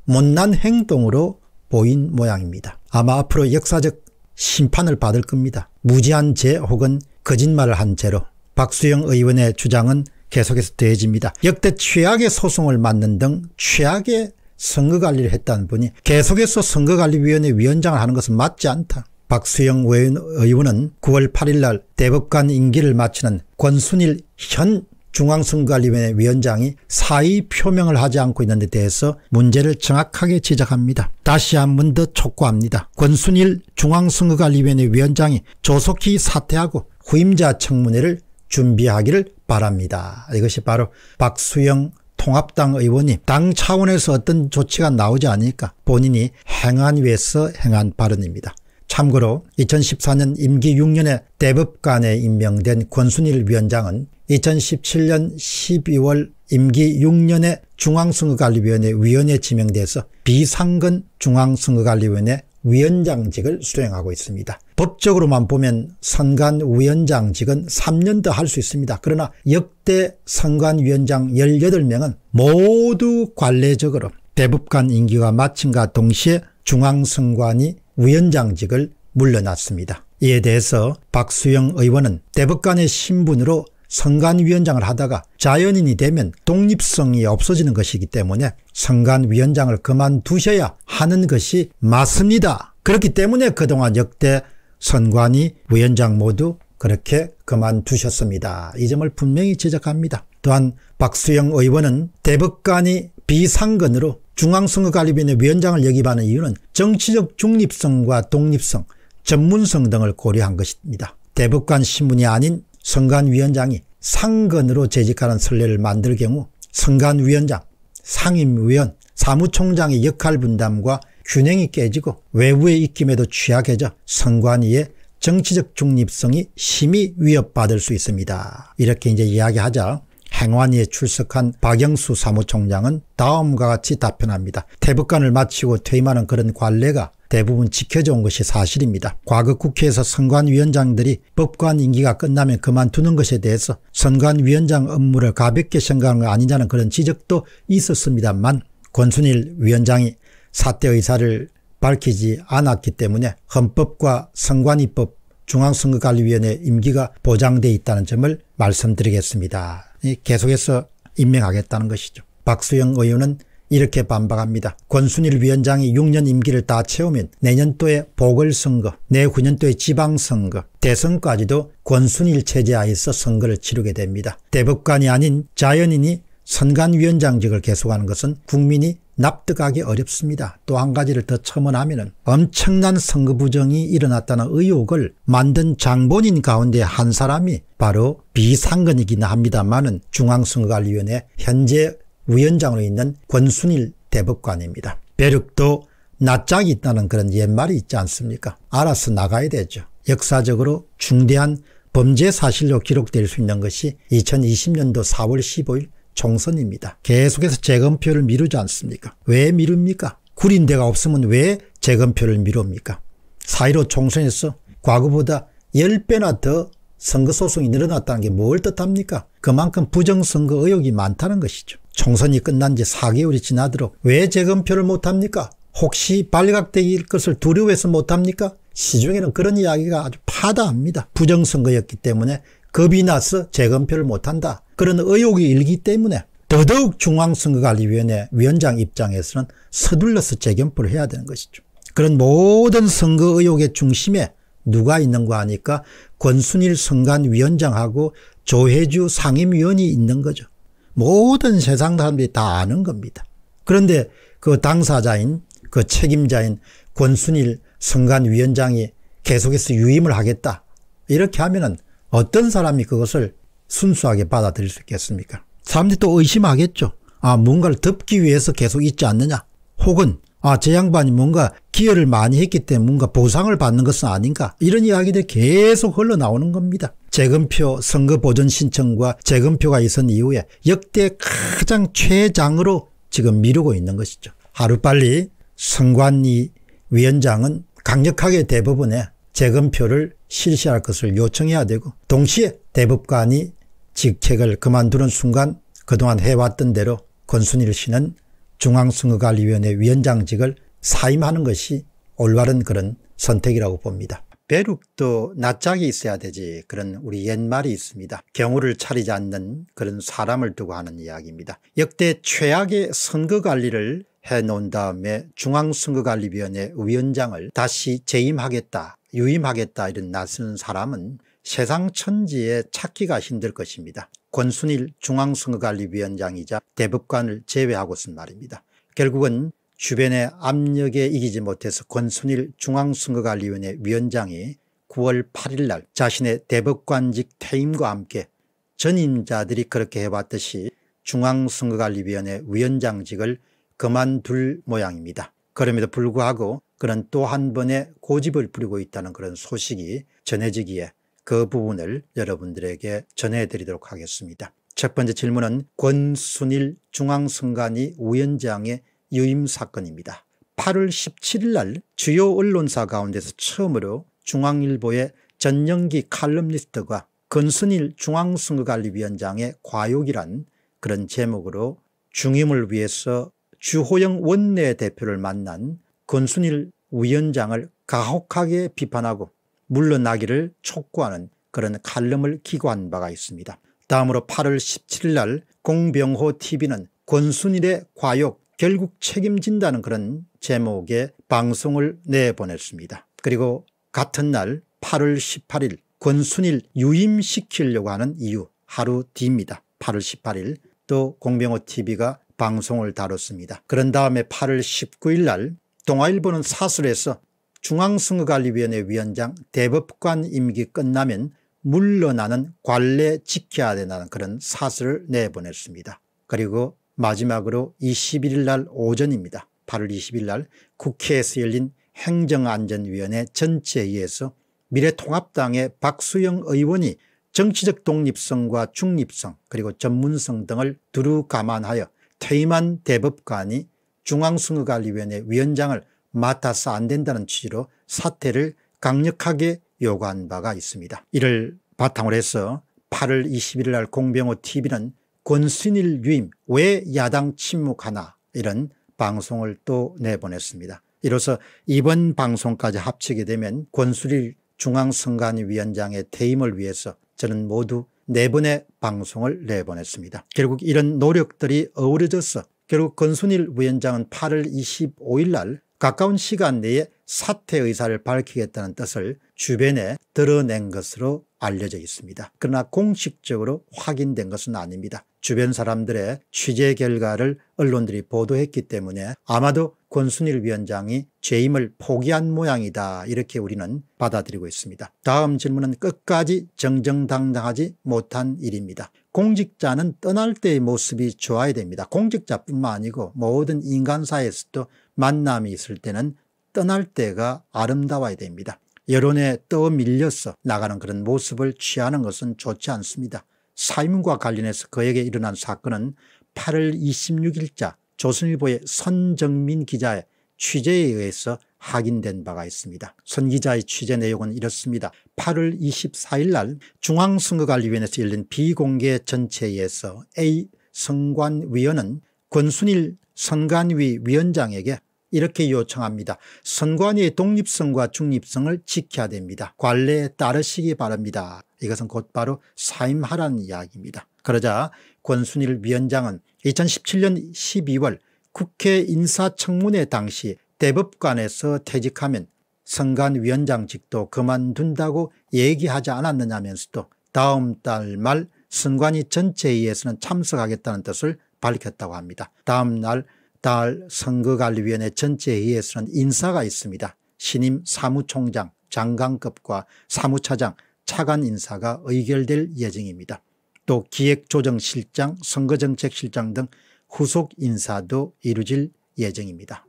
못난 행동으로 보인 모양입니다. 아마 앞으로 역사적 심판을 받을 겁니다. 무지한 죄 혹은 거짓말을 한 죄로 박수영 의원의 주장은 계속해서 되어집니다. 역대 최악의 소송을 맞는등 최악의 선거관리를 했다는 분이 계속해서 선거관리위원회 위원장을 하는 것은 맞지 않다. 박수영 의원은 9월 8일 날 대법관 임기를 마치는 권순일 현 중앙선거관리위원회 위원장이 사의 표명을 하지 않고 있는 데 대해서 문제를 정확하게 지적합니다. 다시 한 번 더 촉구합니다. 권순일 중앙선거관리위원회 위원장이 조속히 사퇴하고 후임자 청문회를 준비하기를 바랍니다. 이것이 바로 박수영 통합당 의원이 당 차원에서 어떤 조치가 나오지 않으니까 본인이 행안 위에서 행한 발언입니다. 참고로 2014년 임기 6년에 대법관에 임명된 권순일 위원장은 2017년 12월 임기 6년의 중앙선거관리위원회 위원에 지명돼서 비상근 중앙선거관리위원회 위원장직을 수행하고 있습니다. 법적으로만 보면 선관위원장직은 3년 더 할 수 있습니다. 그러나 역대 선관위원장 18명은 모두 관례적으로 대법관 임기와 마침과 동시에 중앙선관위 위원장직을 물러났습니다. 이에 대해서 박수영 의원은 대법관의 신분으로 선관위원장을 하다가 자연인이 되면 독립성이 없어지는 것이기 때문에 선관위원장을 그만두셔야 하는 것이 맞습니다. 그렇기 때문에 그동안 역대 선관위 위원장 모두 그렇게 그만두셨습니다. 이 점을 분명히 지적합니다. 또한 박수영 의원은 대법관이 비상근으로 중앙선거관리위원회 위원장을 역임하는 이유는 정치적 중립성과 독립성, 전문성 등을 고려한 것입니다. 대법관 신문이 아닌 선관위원장이 상근으로 재직하는 선례를 만들 경우 선관위원장, 상임위원, 사무총장의 역할 분담과 균형이 깨지고 외부의 입김에도 취약해져 선관위의 정치적 중립성이 심히 위협받을 수 있습니다. 이렇게 이제 이야기하자 행완위에 출석한 박영수 사무총장은 다음과 같이 답변합니다. 대법관을 마치고 퇴임하는 그런 관례가 대부분 지켜져온 것이 사실입니다. 과거 국회에서 선관위원장들이 법관 임기가 끝나면 그만두는 것에 대해서 선관위원장 업무를 가볍게 생각하는 거 아니냐는 그런 지적도 있었습니다만 권순일 위원장이 사퇴 의사를 밝히지 않았기 때문에 헌법과 선관위법 중앙선거관리위원회 임기가 보장돼 있다는 점을 말씀드리겠습니다. 계속해서 임명하겠다는 것이죠. 박수영 의원은 이렇게 반박합니다. 권순일 위원장이 6년 임기를 다 채우면 내년도에 보궐선거, 내후년도에 지방선거, 대선까지도 권순일 체제 하에서 선거를 치르게 됩니다. 대법관이 아닌 자연인이 선관위원장직을 계속하는 것은 국민이 납득하기 어렵습니다. 또 한 가지를 더 첨언하면 엄청난 선거 부정이 일어났다는 의혹을 만든 장본인 가운데 한 사람이 바로 비상근이긴 합니다만 중앙선거관리위원회 현재 위원장으로 있는 권순일 대법관입니다. 배륵도 낯짝이 있다는 그런 옛말이 있지 않습니까 알아서 나가야 되죠. 역사적으로 중대한 범죄 사실로 기록될 수 있는 것이 2020년도 4월 15일 총선입니다. 계속해서 재검표를 미루지 않습니까? 왜 미룹니까? 구린 데가 없으면 왜 재검표를 미룹니까? 4.15 총선에서 과거보다 10배나 더 선거소송이 늘어났다는 게 뭘 뜻합니까? 그만큼 부정선거 의혹이 많다는 것이죠. 총선이 끝난 지 4개월이 지나도록 왜 재검표를 못합니까? 혹시 발각될 것을 두려워해서 못합니까? 시중에는 그런 이야기가 아주 파다합니다. 부정선거였기 때문에 겁이 나서 재검표를 못한다. 그런 의혹이 일기 때문에 더더욱 중앙선거관리위원회 위원장 입장에서는 서둘러서 재검표를 해야 되는 것이죠. 그런 모든 선거 의혹의 중심에 누가 있는가 하니까 권순일 선관위원장하고 조혜주 상임위원이 있는 거죠. 모든 세상 사람들이 다 아는 겁니다. 그런데 그 당사자인 그 책임자인 권순일 선관위원장이 계속해서 유임을 하겠다. 이렇게 하면은 어떤 사람이 그것을 순수하게 받아들일 수 있겠습니까? 사람들이 또 의심하겠죠. 아 뭔가를 덮기 위해서 계속 있지 않느냐. 혹은 아, 제 양반이 뭔가 기여를 많이 했기 때문에 뭔가 보상을 받는 것은 아닌가. 이런 이야기들이 계속 흘러나오는 겁니다. 재금표 선거 보전 신청과 재금표가 있은 이후에 역대 가장 최장으로 지금 미루고 있는 것이죠. 하루빨리 선관위 위원장은 강력하게 대법원에 재금표를 실시할 것을 요청해야 되고 동시에 대법관이 직책을 그만두는 순간 그동안 해왔던 대로 권순일 씨는 중앙선거관리위원회 위원장직을 사임하는 것이 올바른 그런 선택이라고 봅니다. 배룩도 낯짝이 있어야 되지 그런 우리 옛말이 있습니다. 경우를 차리지 않는 그런 사람을 두고 하는 이야기입니다. 역대 최악의 선거관리를 해놓은 다음에 중앙선거관리위원회 위원장을 다시 재임하겠다 유임하겠다 이런 나서는 사람은 세상 천지에 찾기가 힘들 것입니다. 권순일 중앙선거관리위원장이자 대법관을 제외하고선 말입니다. 결국은 주변의 압력에 이기지 못해서 권순일 중앙선거관리위원회 위원장이 9월 8일 날 자신의 대법관직 퇴임과 함께 전임자들이 그렇게 해왔듯이 중앙선거관리위원회 위원장직을 그만둘 모양입니다. 그럼에도 불구하고 그는 또 한 번의 고집을 부리고 있다는 그런 소식이 전해지기에 그 부분을 여러분들에게 전해드리도록 하겠습니다. 첫 번째 질문은 권순일 중앙선관위 위원장의 유임 사건입니다. 8월 17일 날 주요 언론사 가운데서 처음으로 중앙일보의 전영기 칼럼니스트가 권순일 중앙선거관리위원장의 과욕이란 그런 제목으로 중임을 위해서 주호영 원내대표를 만난 권순일 위원장을 가혹하게 비판하고 물러나기를 촉구하는 그런 칼럼을 기고한 바가 있습니다. 다음으로 8월 17일 날 공병호 tv는 권순일의 과욕 결국 책임진다는 그런 제목의 방송을 내보냈습니다. 그리고 같은 날 8월 18일 권순일 유임시키려고 하는 이유 하루 뒤입니다. 8월 18일 또 공병호 tv가 방송을 다뤘습니다. 그런 다음에 8월 19일 날 동아일보는 사설에서 중앙선거관리위원회 위원장 대법관 임기 끝나면 물러나는 관례 지켜야 된다는 그런 사설을 내보냈습니다. 그리고 마지막으로 21일 날 오전입니다. 8월 20일 날 국회에서 열린 행정안전위원회 전체회의에서 미래통합당의 박수영 의원이 정치적 독립성과 중립성 그리고 전문성 등을 두루 감안하여 퇴임한 대법관이 중앙선거관리위원회 위원장을 맡아서 안 된다는 취지로 사퇴를 강력하게 요구한 바가 있습니다. 이를 바탕으로 해서 8월 21일 날 공병호 tv는 권순일 유임 왜 야당 침묵하나 이런 방송을 또 내보냈습니다. 이로써 이번 방송까지 합치게 되면 권순일 중앙선관위원장의 퇴임을 위해서 저는 모두 네 번의 방송을 내보냈습니다. 결국 이런 노력들이 어우러져서 결국 건순일 위원장은 8월 25일 날 가까운 시간 내에 사퇴 의사를 밝히겠다는 뜻을 주변에 드러낸 것으로 알려져 있습니다. 그러나 공식적으로 확인된 것은 아닙니다. 주변 사람들의 취재 결과를 언론들이 보도했기 때문에 아마도 권순일 위원장이 재임을 포기한 모양이다 이렇게 우리는 받아들이고 있습니다. 다음 질문은 끝까지 정정당당하지 못한 일입니다. 공직자는 떠날 때의 모습이 좋아야 됩니다. 공직자뿐만 아니고 모든 인간 사회에서도 만남이 있을 때는 떠날 때가 아름다워야 됩니다. 여론에 떠밀려서 나가는 그런 모습을 취하는 것은 좋지 않습니다. 사임과 관련해서 그에게 일어난 사건은 8월 26일자 조선일보의 선정민 기자의 취재에 의해서 확인된 바가 있습니다. 선 기자의 취재 내용은 이렇습니다. 8월 24일 날 중앙선거관리위원회에서 열린 비공개 전체에서 A 선관위원은 권순일 선관위 위원장에게 이렇게 요청합니다. 선관위의 독립성과 중립성을 지켜야 됩니다. 관례에 따르시기 바랍니다. 이것은 곧바로 사임하라는 이야기입니다. 그러자 권순일 위원장은 2017년 12월 국회 인사청문회 당시 대법관에서 퇴직하면 선관위원장직도 그만둔다고 얘기하지 않았느냐면서도 다음 달 말 선관위 전체회의에서는 참석하겠다는 뜻을 밝혔다고 합니다. 다음 날 달 선거관리위원회 전체회의에서는 인사가 있습니다. 신임 사무총장, 장관급과 사무차장, 차관 인사가 의결될 예정입니다. 또 기획조정실장 선거정책실장 등 후속 인사도 이루질 예정입니다.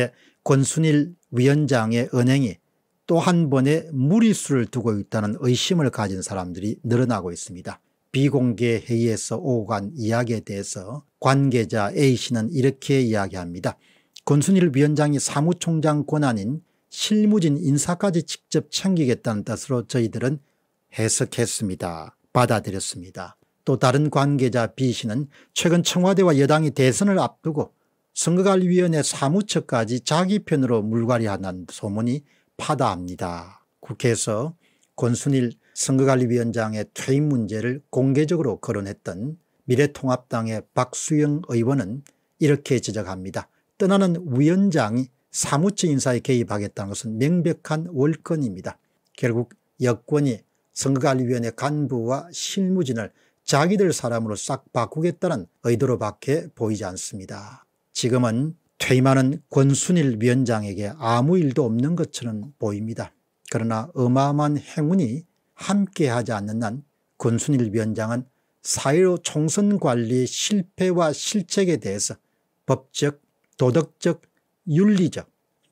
그런데 권순일 위원장의 은행이 또 한 번의 무리수를 두고 있다는 의심을 가진 사람들이 늘어나고 있습니다. 비공개 회의에서 오간 이야기에 대해서 관계자 A씨는 이렇게 이야기합니다. 권순일 위원장이 사무총장 권한인 실무진 인사까지 직접 챙기겠다는 뜻으로 저희들은 해석했습니다. 받아들였습니다. 또 다른 관계자 B씨는 최근 청와대와 여당이 대선을 앞두고 선거관리위원회 사무처까지 자기 편으로 물갈이하는 소문이 파다합니다. 국회에서 권순일 선거관리위원장의 퇴임 문제를 공개적으로 거론했던 미래통합당의 박수영 의원은 이렇게 지적합니다. 떠나는 위원장이 사무처 인사에 개입하겠다는 것은 명백한 월권입니다. 결국 여권이 선거관리위원회 간부와 실무진을 자기들 사람으로 싹 바꾸겠다는 의도로 밖에 보이지 않습니다. 지금은 퇴임하는 권순일 위원장에게 아무 일도 없는 것처럼 보입니다. 그러나 어마어마한 행운이 함께하지 않는 한 권순일 위원장은 사회로 총선관리 의 실패와 실책에 대해서 법적, 도덕적, 윤리적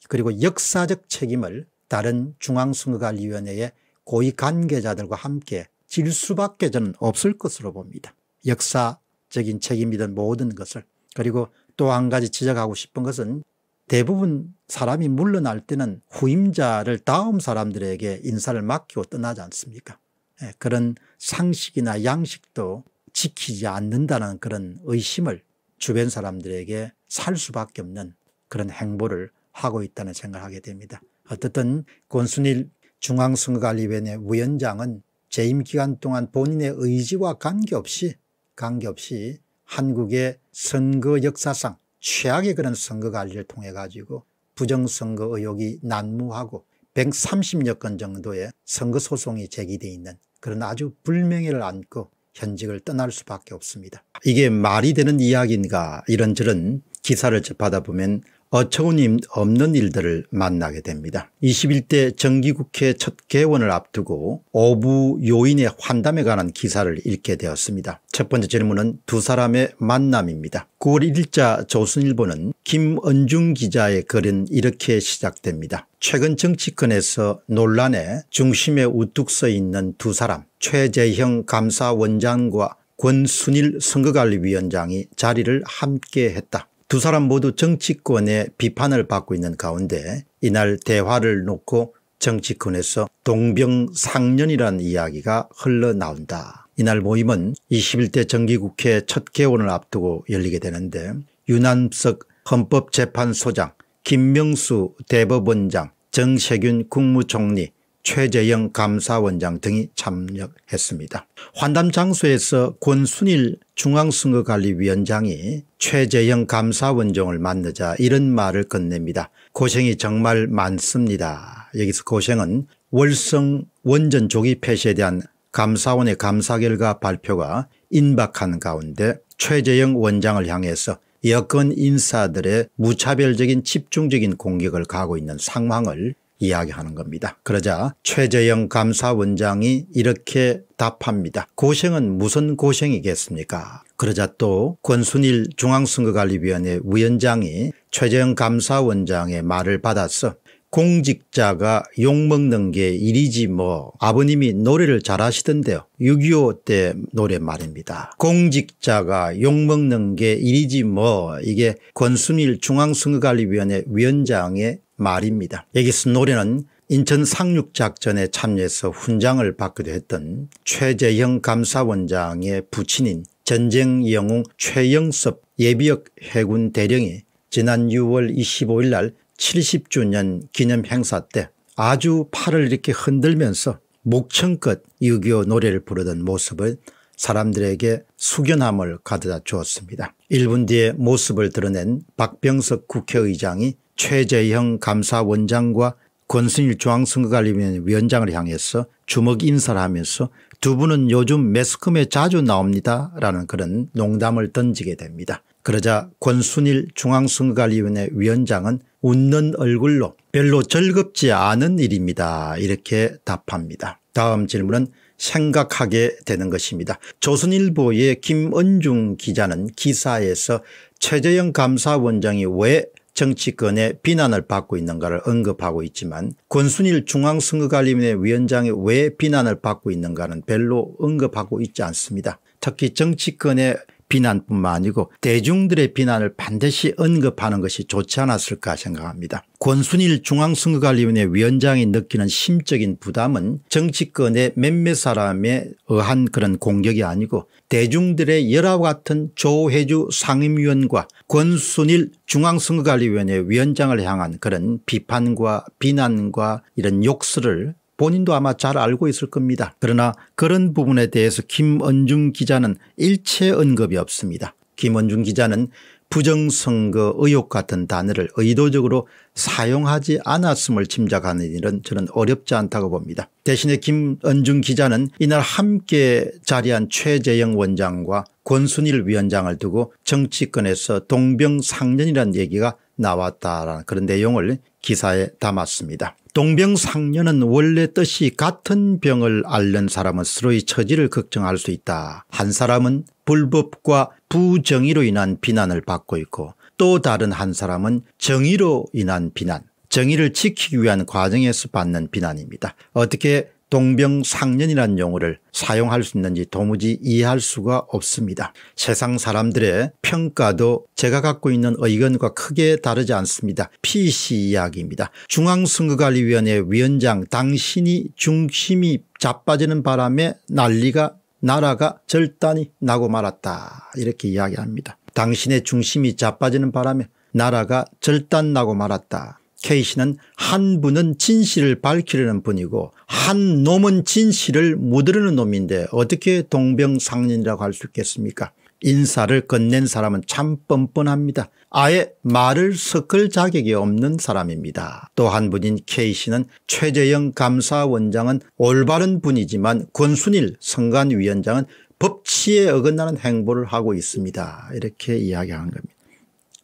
그리고 역사적 책임을 다른 중앙선거관리위원회에 고위 관계자들과 함께 질 수밖에 저는 없을 것으로 봅니다. 역사적인 책임이든 모든 것을 그리고 또 한 가지 지적하고 싶은 것은 대부분 사람이 물러날 때는 후임자를 다음 사람들에게 인사를 맡기고 떠나지 않습니까 예, 그런 상식이나 양식도 지키지 않는다는 그런 의심을 주변 사람들에게 살 수밖에 없는 그런 행보를 하고 있다는 생각을 하게 됩니다. 어쨌든 권순일 중앙선거관리위원회 위원장은 재임 기간 동안 본인의 의지와 관계없이 관계없이 한국의 선거 역사상 최악의 그런 선거관리를 통해 가지고 부정선거 의혹이 난무하고 130여 건 정도의 선거소송이 제기되어 있는 그런 아주 불명예를 안고 현직을 떠날 수밖에 없습니다. 이게 말이 되는 이야기인가 이런저런 기사를 접하다 보면 어처구니 없는 일들을 만나게 됩니다. 21대 정기국회 첫 개원을 앞두고 오부 요인의 환담에 관한 기사를 읽게 되었습니다. 첫 번째 질문은 두 사람의 만남입니다. 9월 1일자 조선일보는 김은중 기자의 글은 이렇게 시작됩니다. 최근 정치권에서 논란의 중심에 우뚝 서 있는 두 사람 최재형 감사원장과 권순일 선거관리위원장이 자리를 함께 했다. 두 사람 모두 정치권의 비판을 받고 있는 가운데 이날 대화를 놓고 정치권에서 동병상련이라는 이야기가 흘러나온다. 이날 모임은 21대 정기국회 첫 개원을 앞두고 열리게 되는데 유난석 헌법재판소장, 김명수 대법원장, 정세균 국무총리, 최재영 감사원장 등이 참여했습니다. 환담 장소에서 권순일 중앙선거관리위원장이 최재영 감사원장을 만나자 이런 말을 건냅니다. 고생이 정말 많습니다. 여기서 고생은 월성 원전 조기 폐쇄에 대한 감사원의 감사 결과 발표가 임박한 가운데 최재영 원장을 향해서 여권 인사들의 무차별적인 집중적인 공격을 가하고 있는 상황을 이야기하는 겁니다. 그러자 최재영 감사원장이 이렇게 답합니다. 고생은 무슨 고생이겠습니까 그러자 또 권순일 중앙선거관리위원회 위원장이 최재영 감사원장의 말을 받았어 공직자가 욕먹는 게 일이지 뭐 아버님이 노래를 잘하시던데요. 6.25 때 노래 말입니다. 공직자가 욕먹는 게 일이지 뭐 이게 권순일 중앙선거관리위원회 위원장의 말입니다. 여기서 노래는 인천 상륙작전에 참여해서 훈장을 받기도 했던 최재형 감사원장의 부친인 전쟁 영웅 최영섭 예비역 해군 대령이 지난 6월 25일 날 70주년 기념 행사 때 아주 팔을 이렇게 흔들면서 목청껏 6.25 노래를 부르던 모습을 사람들에게 숙연함을 가져다 주었습니다. 1분 뒤에 모습을 드러낸 박병석 국회의장이 최재형 감사원장과 권순일 중앙선거관리위원장을 향해서 주먹 인사를 하면서 두 분은 요즘 매스컴에 자주 나옵니다 라는 그런 농담을 던지게 됩니다. 그러자 권순일 중앙선거관리위원회 위원장은 웃는 얼굴로 별로 즐겁지 않은 일입니다 이렇게 답합니다. 다음 질문은 생각하게 되는 것입니다. 조선일보의 김은중 기자는 기사에서 최재형 감사원장이 왜 정치권의 비난을 받고 있는가를 언급하고 있지만 권순일 중앙선거관리위원회 위원장이 왜 비난을 받고 있는가는 별로 언급하고 있지 않습니다. 특히 정치권의 비난뿐만 아니고 대중들의 비난을 반드시 언급하는 것이 좋지 않았을까 생각합니다. 권순일 중앙선거관리위원회 위원장이 느끼는 심적인 부담은 정치권의 몇몇 사람에 의한 그런 공격이 아니고 대중들의 열화 같은 조혜주 상임위원과 권순일 중앙선거관리위원회 위원장을 향한 그런 비판과 비난과 이런 욕설을 본인도 아마 잘 알고 있을 겁니다. 그러나 그런 부분에 대해서 김은중 기자는 일체 언급이 없습니다. 김은중 기자는 부정선거 의혹 같은 단어를 의도적으로 사용하지 않았음을 짐작하는 일은 저는 어렵지 않다고 봅니다. 대신에 김은중 기자는 이날 함께 자리한 최재영 원장과 권순일 위원장을 두고 정치권에서 동병상련이라는 얘기가 나왔다라는 그런 내용을 기사에 담았습니다. 동병상련은 원래 뜻이 같은 병을 앓는 사람은 서로의 처지를 걱정할 수 있다. 한 사람은 불법과 부정의로 인한 비난을 받고 있고 또 다른 한 사람은 정의로 인한 비난, 정의를 지키기 위한 과정에서 받는 비난입니다. 어떻게 동병상련이라는 용어를 사용할 수 있는지 도무지 이해할 수가 없습니다. 세상 사람들의 평가도 제가 갖고 있는 의견과 크게 다르지 않습니다. PC 이야기입니다. 중앙선거관리위원회 위원장 당신이 중심이 자빠지는 바람에 난리가 나라가 절단이 나고 말았다 이렇게 이야기합니다. 당신의 중심이 자빠지는 바람에 나라가 절단나고 말았다. 케이씨는한 분은 진실을 밝히려는 분이고 한 놈은 진실을 묻으려는 놈인데 어떻게 동병상련이라고 할 수 있겠습니까 인사를 건넨 사람은 참 뻔뻔합니다. 아예 말을 섞을 자격이 없는 사람입니다. 또 한 분인 K씨는 최재영 감사원장은 올바른 분이지만 권순일 선관위원장은 법치에 어긋나는 행보를 하고 있습니다. 이렇게 이야기한 겁니다.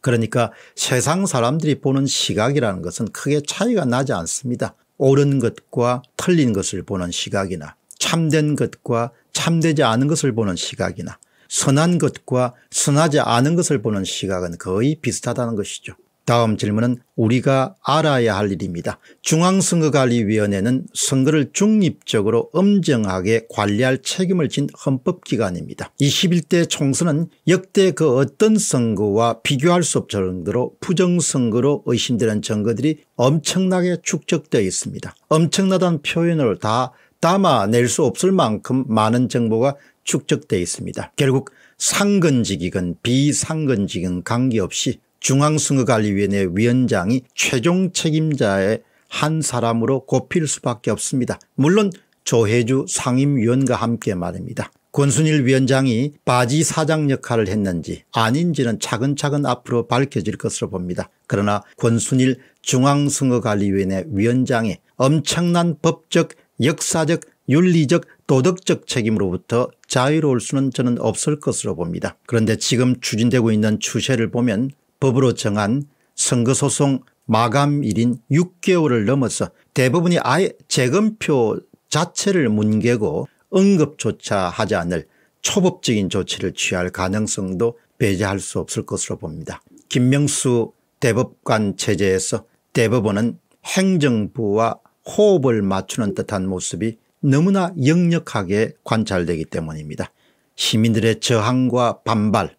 그러니까 세상 사람들이 보는 시각이라는 것은 크게 차이가 나지 않습니다. 옳은 것과 틀린 것을 보는 시각이나 참된 것과 참되지 않은 것을 보는 시각이나 선한 것과 선하지 않은 것을 보는 시각은 거의 비슷하다는 것이죠. 다음 질문은 우리가 알아야 할 일입니다. 중앙선거관리위원회는 선거를 중립적으로 엄정하게 관리할 책임을 진 헌법기관입니다. 21대 총선은 역대 그 어떤 선거와 비교할 수 없을 정도로 부정선거로 의심되는 증거들이 엄청나게 축적되어 있습니다. 엄청나다는 표현을 다 담아낼 수 없을 만큼 많은 정보가 축적되어 있습니다. 결국 상근직이건 비상근직은 관계없이 중앙선거관리위원회 위원장이 최종 책임자의 한 사람으로 꼽힐 수밖에 없습니다. 물론 조혜주 상임위원과 함께 말입니다. 권순일 위원장이 바지 사장 역할을 했는지 아닌지는 차근차근 앞으로 밝혀질 것으로 봅니다. 그러나 권순일 중앙선거관리위원회 위원장이 엄청난 법적 역사적 윤리적 도덕적 책임으로부터 자유로울 수는 저는 없을 것으로 봅니다. 그런데 지금 추진되고 있는 추세를 보면 법으로 정한 선거소송 마감일인 6개월을 넘어서 대부분이 아예 재검표 자체를 뭉개고 응급조차 하지 않을 초법적인 조치를 취할 가능성도 배제할 수 없을 것으로 봅니다. 김명수 대법관 체제에서 대법원은 행정부와 호흡을 맞추는 듯한 모습이 너무나 역력하게 관찰되기 때문입니다. 시민들의 저항과 반발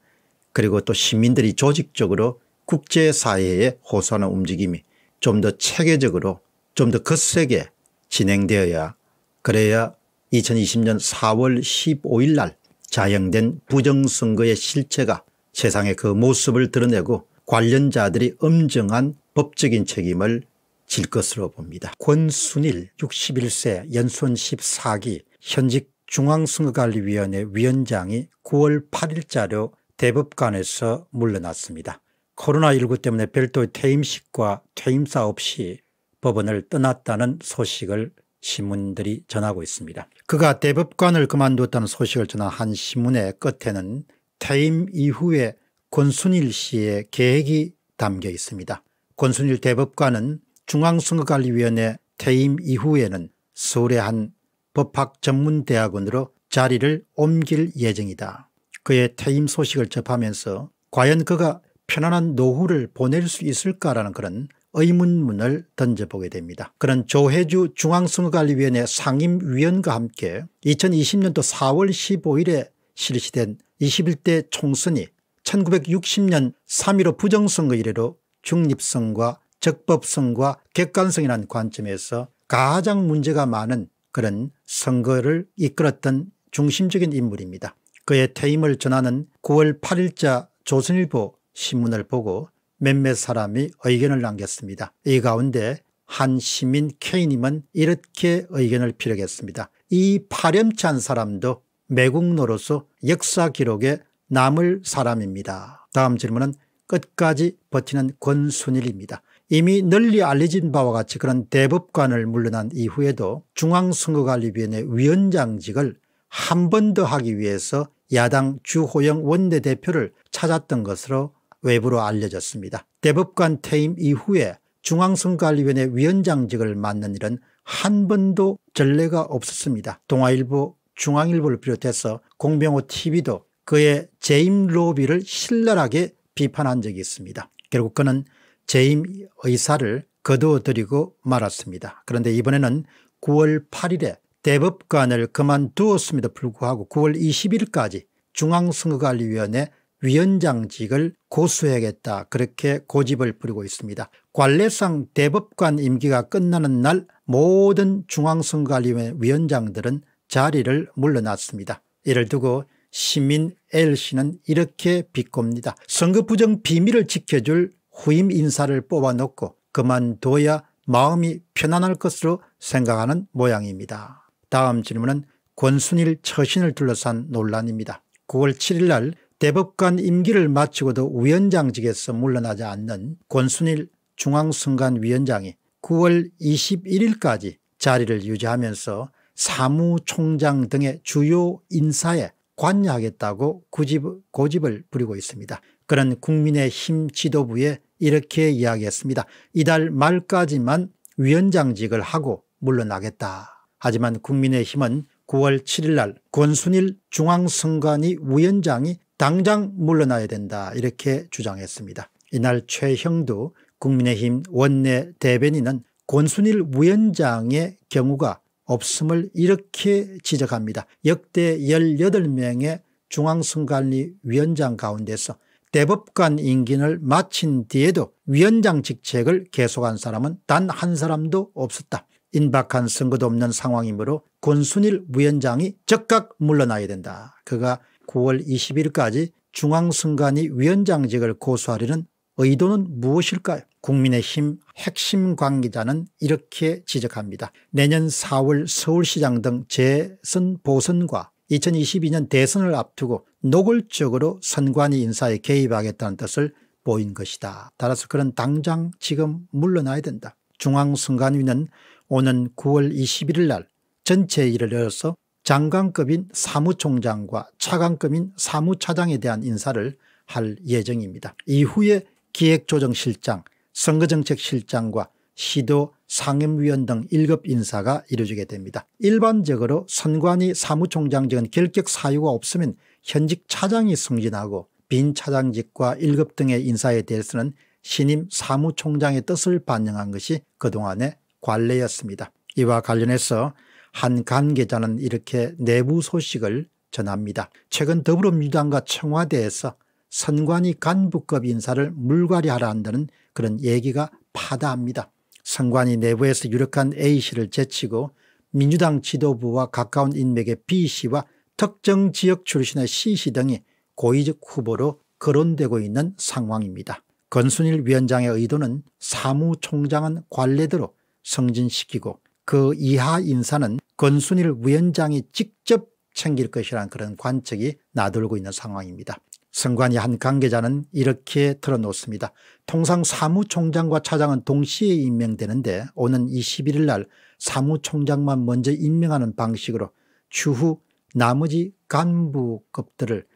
그리고 또 시민들이 조직적으로 국제사회의 호소하는 움직임이 좀 더 체계적으로 좀 더 거세게 진행되어야 그래야 2020년 4월 15일 날 자행된 부정선거의 실체가 세상의 그 모습을 드러내고 관련자들이 엄정한 법적인 책임을 질 것으로 봅니다. 권순일 61세 연손 14기 현직 중앙선거관리위원회 위원장이 9월 8일자로 대법관에서 물러났습니다. 코로나19 때문에 별도의 퇴임식과 퇴임사 없이 법원을 떠났다는 소식을 신문들이 전하고 있습니다. 그가 대법관을 그만두었다는 소식을 전한 한 신문의 끝에는 퇴임 이후에 권순일 씨의 계획이 담겨 있습니다. 권순일 대법관은 중앙선거관리위원회 퇴임 이후에는 서울의 한 법학 전문대학원으로 자리를 옮길 예정이다. 그의 퇴임 소식을 접하면서 과연 그가 편안한 노후를 보낼 수 있을까라는 그런 의문문을 던져보게 됩니다. 그는 조혜주 중앙선거관리위원회 상임위원과 함께 2020년도 4월 15일에 실시된 21대 총선이 1960년 3.15 부정선거 이래로 중립성과 적법성과 객관성이라는 관점에서 가장 문제가 많은 그런 선거를 이끌었던 중심적인 인물입니다. 그의 퇴임을 전하는 9월 8일자 조선일보 신문을 보고 몇몇 사람이 의견을 남겼습니다. 이 가운데 한 시민 K님은 이렇게 의견을 피력했습니다. 이 파렴치한 사람도 매국노로서 역사 기록에 남을 사람입니다. 다음 질문은 끝까지 버티는 권순일입니다. 이미 널리 알려진 바와 같이 그런 대법관을 물러난 이후에도 중앙선거관리위원회 위원장직을 한 번 더 하기 위해서 야당 주호영 원내대표를 찾았던 것으로 외부로 알려졌습니다. 대법관 퇴임 이후에 중앙선관리위원회 위원장직을 맡는 일은 한 번도 전례가 없었습니다. 동아일보 중앙일보를 비롯해서 공병호 tv도 그의 재임 로비를 신랄하게 비판한 적이 있습니다. 결국 그는 재임 의사를 거두어들이고 말았습니다. 그런데 이번에는 9월 8일에 대법관을 그만두었음에도 불구하고 9월 20일까지 중앙선거관리위원회 위원장직을 고수해야겠다 그렇게 고집을 부리고 있습니다. 관례상 대법관 임기가 끝나는 날 모든 중앙선거관리위원회 위원장들은 자리를 물러났습니다. 이를 두고 시민 L씨는 이렇게 비꼽니다. 선거 부정 비밀을 지켜줄 후임 인사를 뽑아놓고 그만둬야 마음이 편안할 것으로 생각하는 모양입니다. 다음 질문은 권순일 처신을 둘러싼 논란입니다. 9월 7일 날 대법관 임기를 마치고도 위원장직에서 물러나지 않는 권순일 중앙선관위원장이 9월 21일까지 자리를 유지하면서 사무총장 등의 주요 인사에 관여하겠다고 고집, 고집을 부리고 있습니다. 그런 국민의힘 지도부에 이렇게 이야기했습니다. 이달 말까지만 위원장직을 하고 물러나겠다. 하지만 국민의힘은 9월 7일 날 권순일 중앙선관위 위원장이 당장 물러나야 된다 이렇게 주장했습니다. 이날 최형두 국민의힘 원내 대변인은 권순일 위원장의 경우가 없음을 이렇게 지적합니다. 역대 18명의 중앙선관위 위원장 가운데서 대법관 임기를 마친 뒤에도 위원장 직책을 계속한 사람은 단 한 사람도 없었다. 임박한 선거도 없는 상황이므로 권순일 위원장이 즉각 물러나야 된다. 그가 9월 20일까지 중앙선관위 위원장직을 고수하려는 의도는 무엇일까요 국민의힘 핵심 관계자는 이렇게 지적합니다. 내년 4월 서울시장 등 재선 보선과 2022년 대선을 앞두고 노골적으로 선관위 인사에 개입하겠다는 뜻을 보인 것이다. 따라서 그런 당장 지금 물러나야 된다. 중앙선관위는 오는 9월 21일 날 전체회의를 열어서 장관급인 사무총장과 차관급인 사무차장에 대한 인사를 할 예정입니다. 이후에 기획조정실장, 선거정책실장과 시도 상임위원 등 1급 인사가 이루어지게 됩니다. 일반적으로 선관위 사무총장직은 결격 사유가 없으면 현직 차장이 승진하고 빈 차장직과 1급 등의 인사에 대해서는 신임 사무총장의 뜻을 반영한 것이 그동안의 관례였습니다. 이와 관련해서 한 관계자는 이렇게 내부 소식을 전합니다. 최근 더불어민주당과 청와대에서 선관위 간부급 인사를 물갈이하라 한다는 그런 얘기가 파다합니다. 선관위 내부에서 유력한 A씨를 제치고 민주당 지도부와 가까운 인맥의 B씨와 특정 지역 출신의 C씨 등이 고위직 후보로 거론되고 있는 상황입니다. 건순일 위원장의 의도는 사무총장은 관례대로 승진시키고 그 이하 인사는 권순일 위원장이 직접 챙길 것이란 그런 관측이 나돌고 있는 상황입니다. 선관위 한 관계자는 이렇게 털어놓습니다. 통상 사무총장과 차장은 동시에 임명되는데 오는 21일 날 사무총장만 먼저 임명하는 방식으로 추후 나머지 간부급들을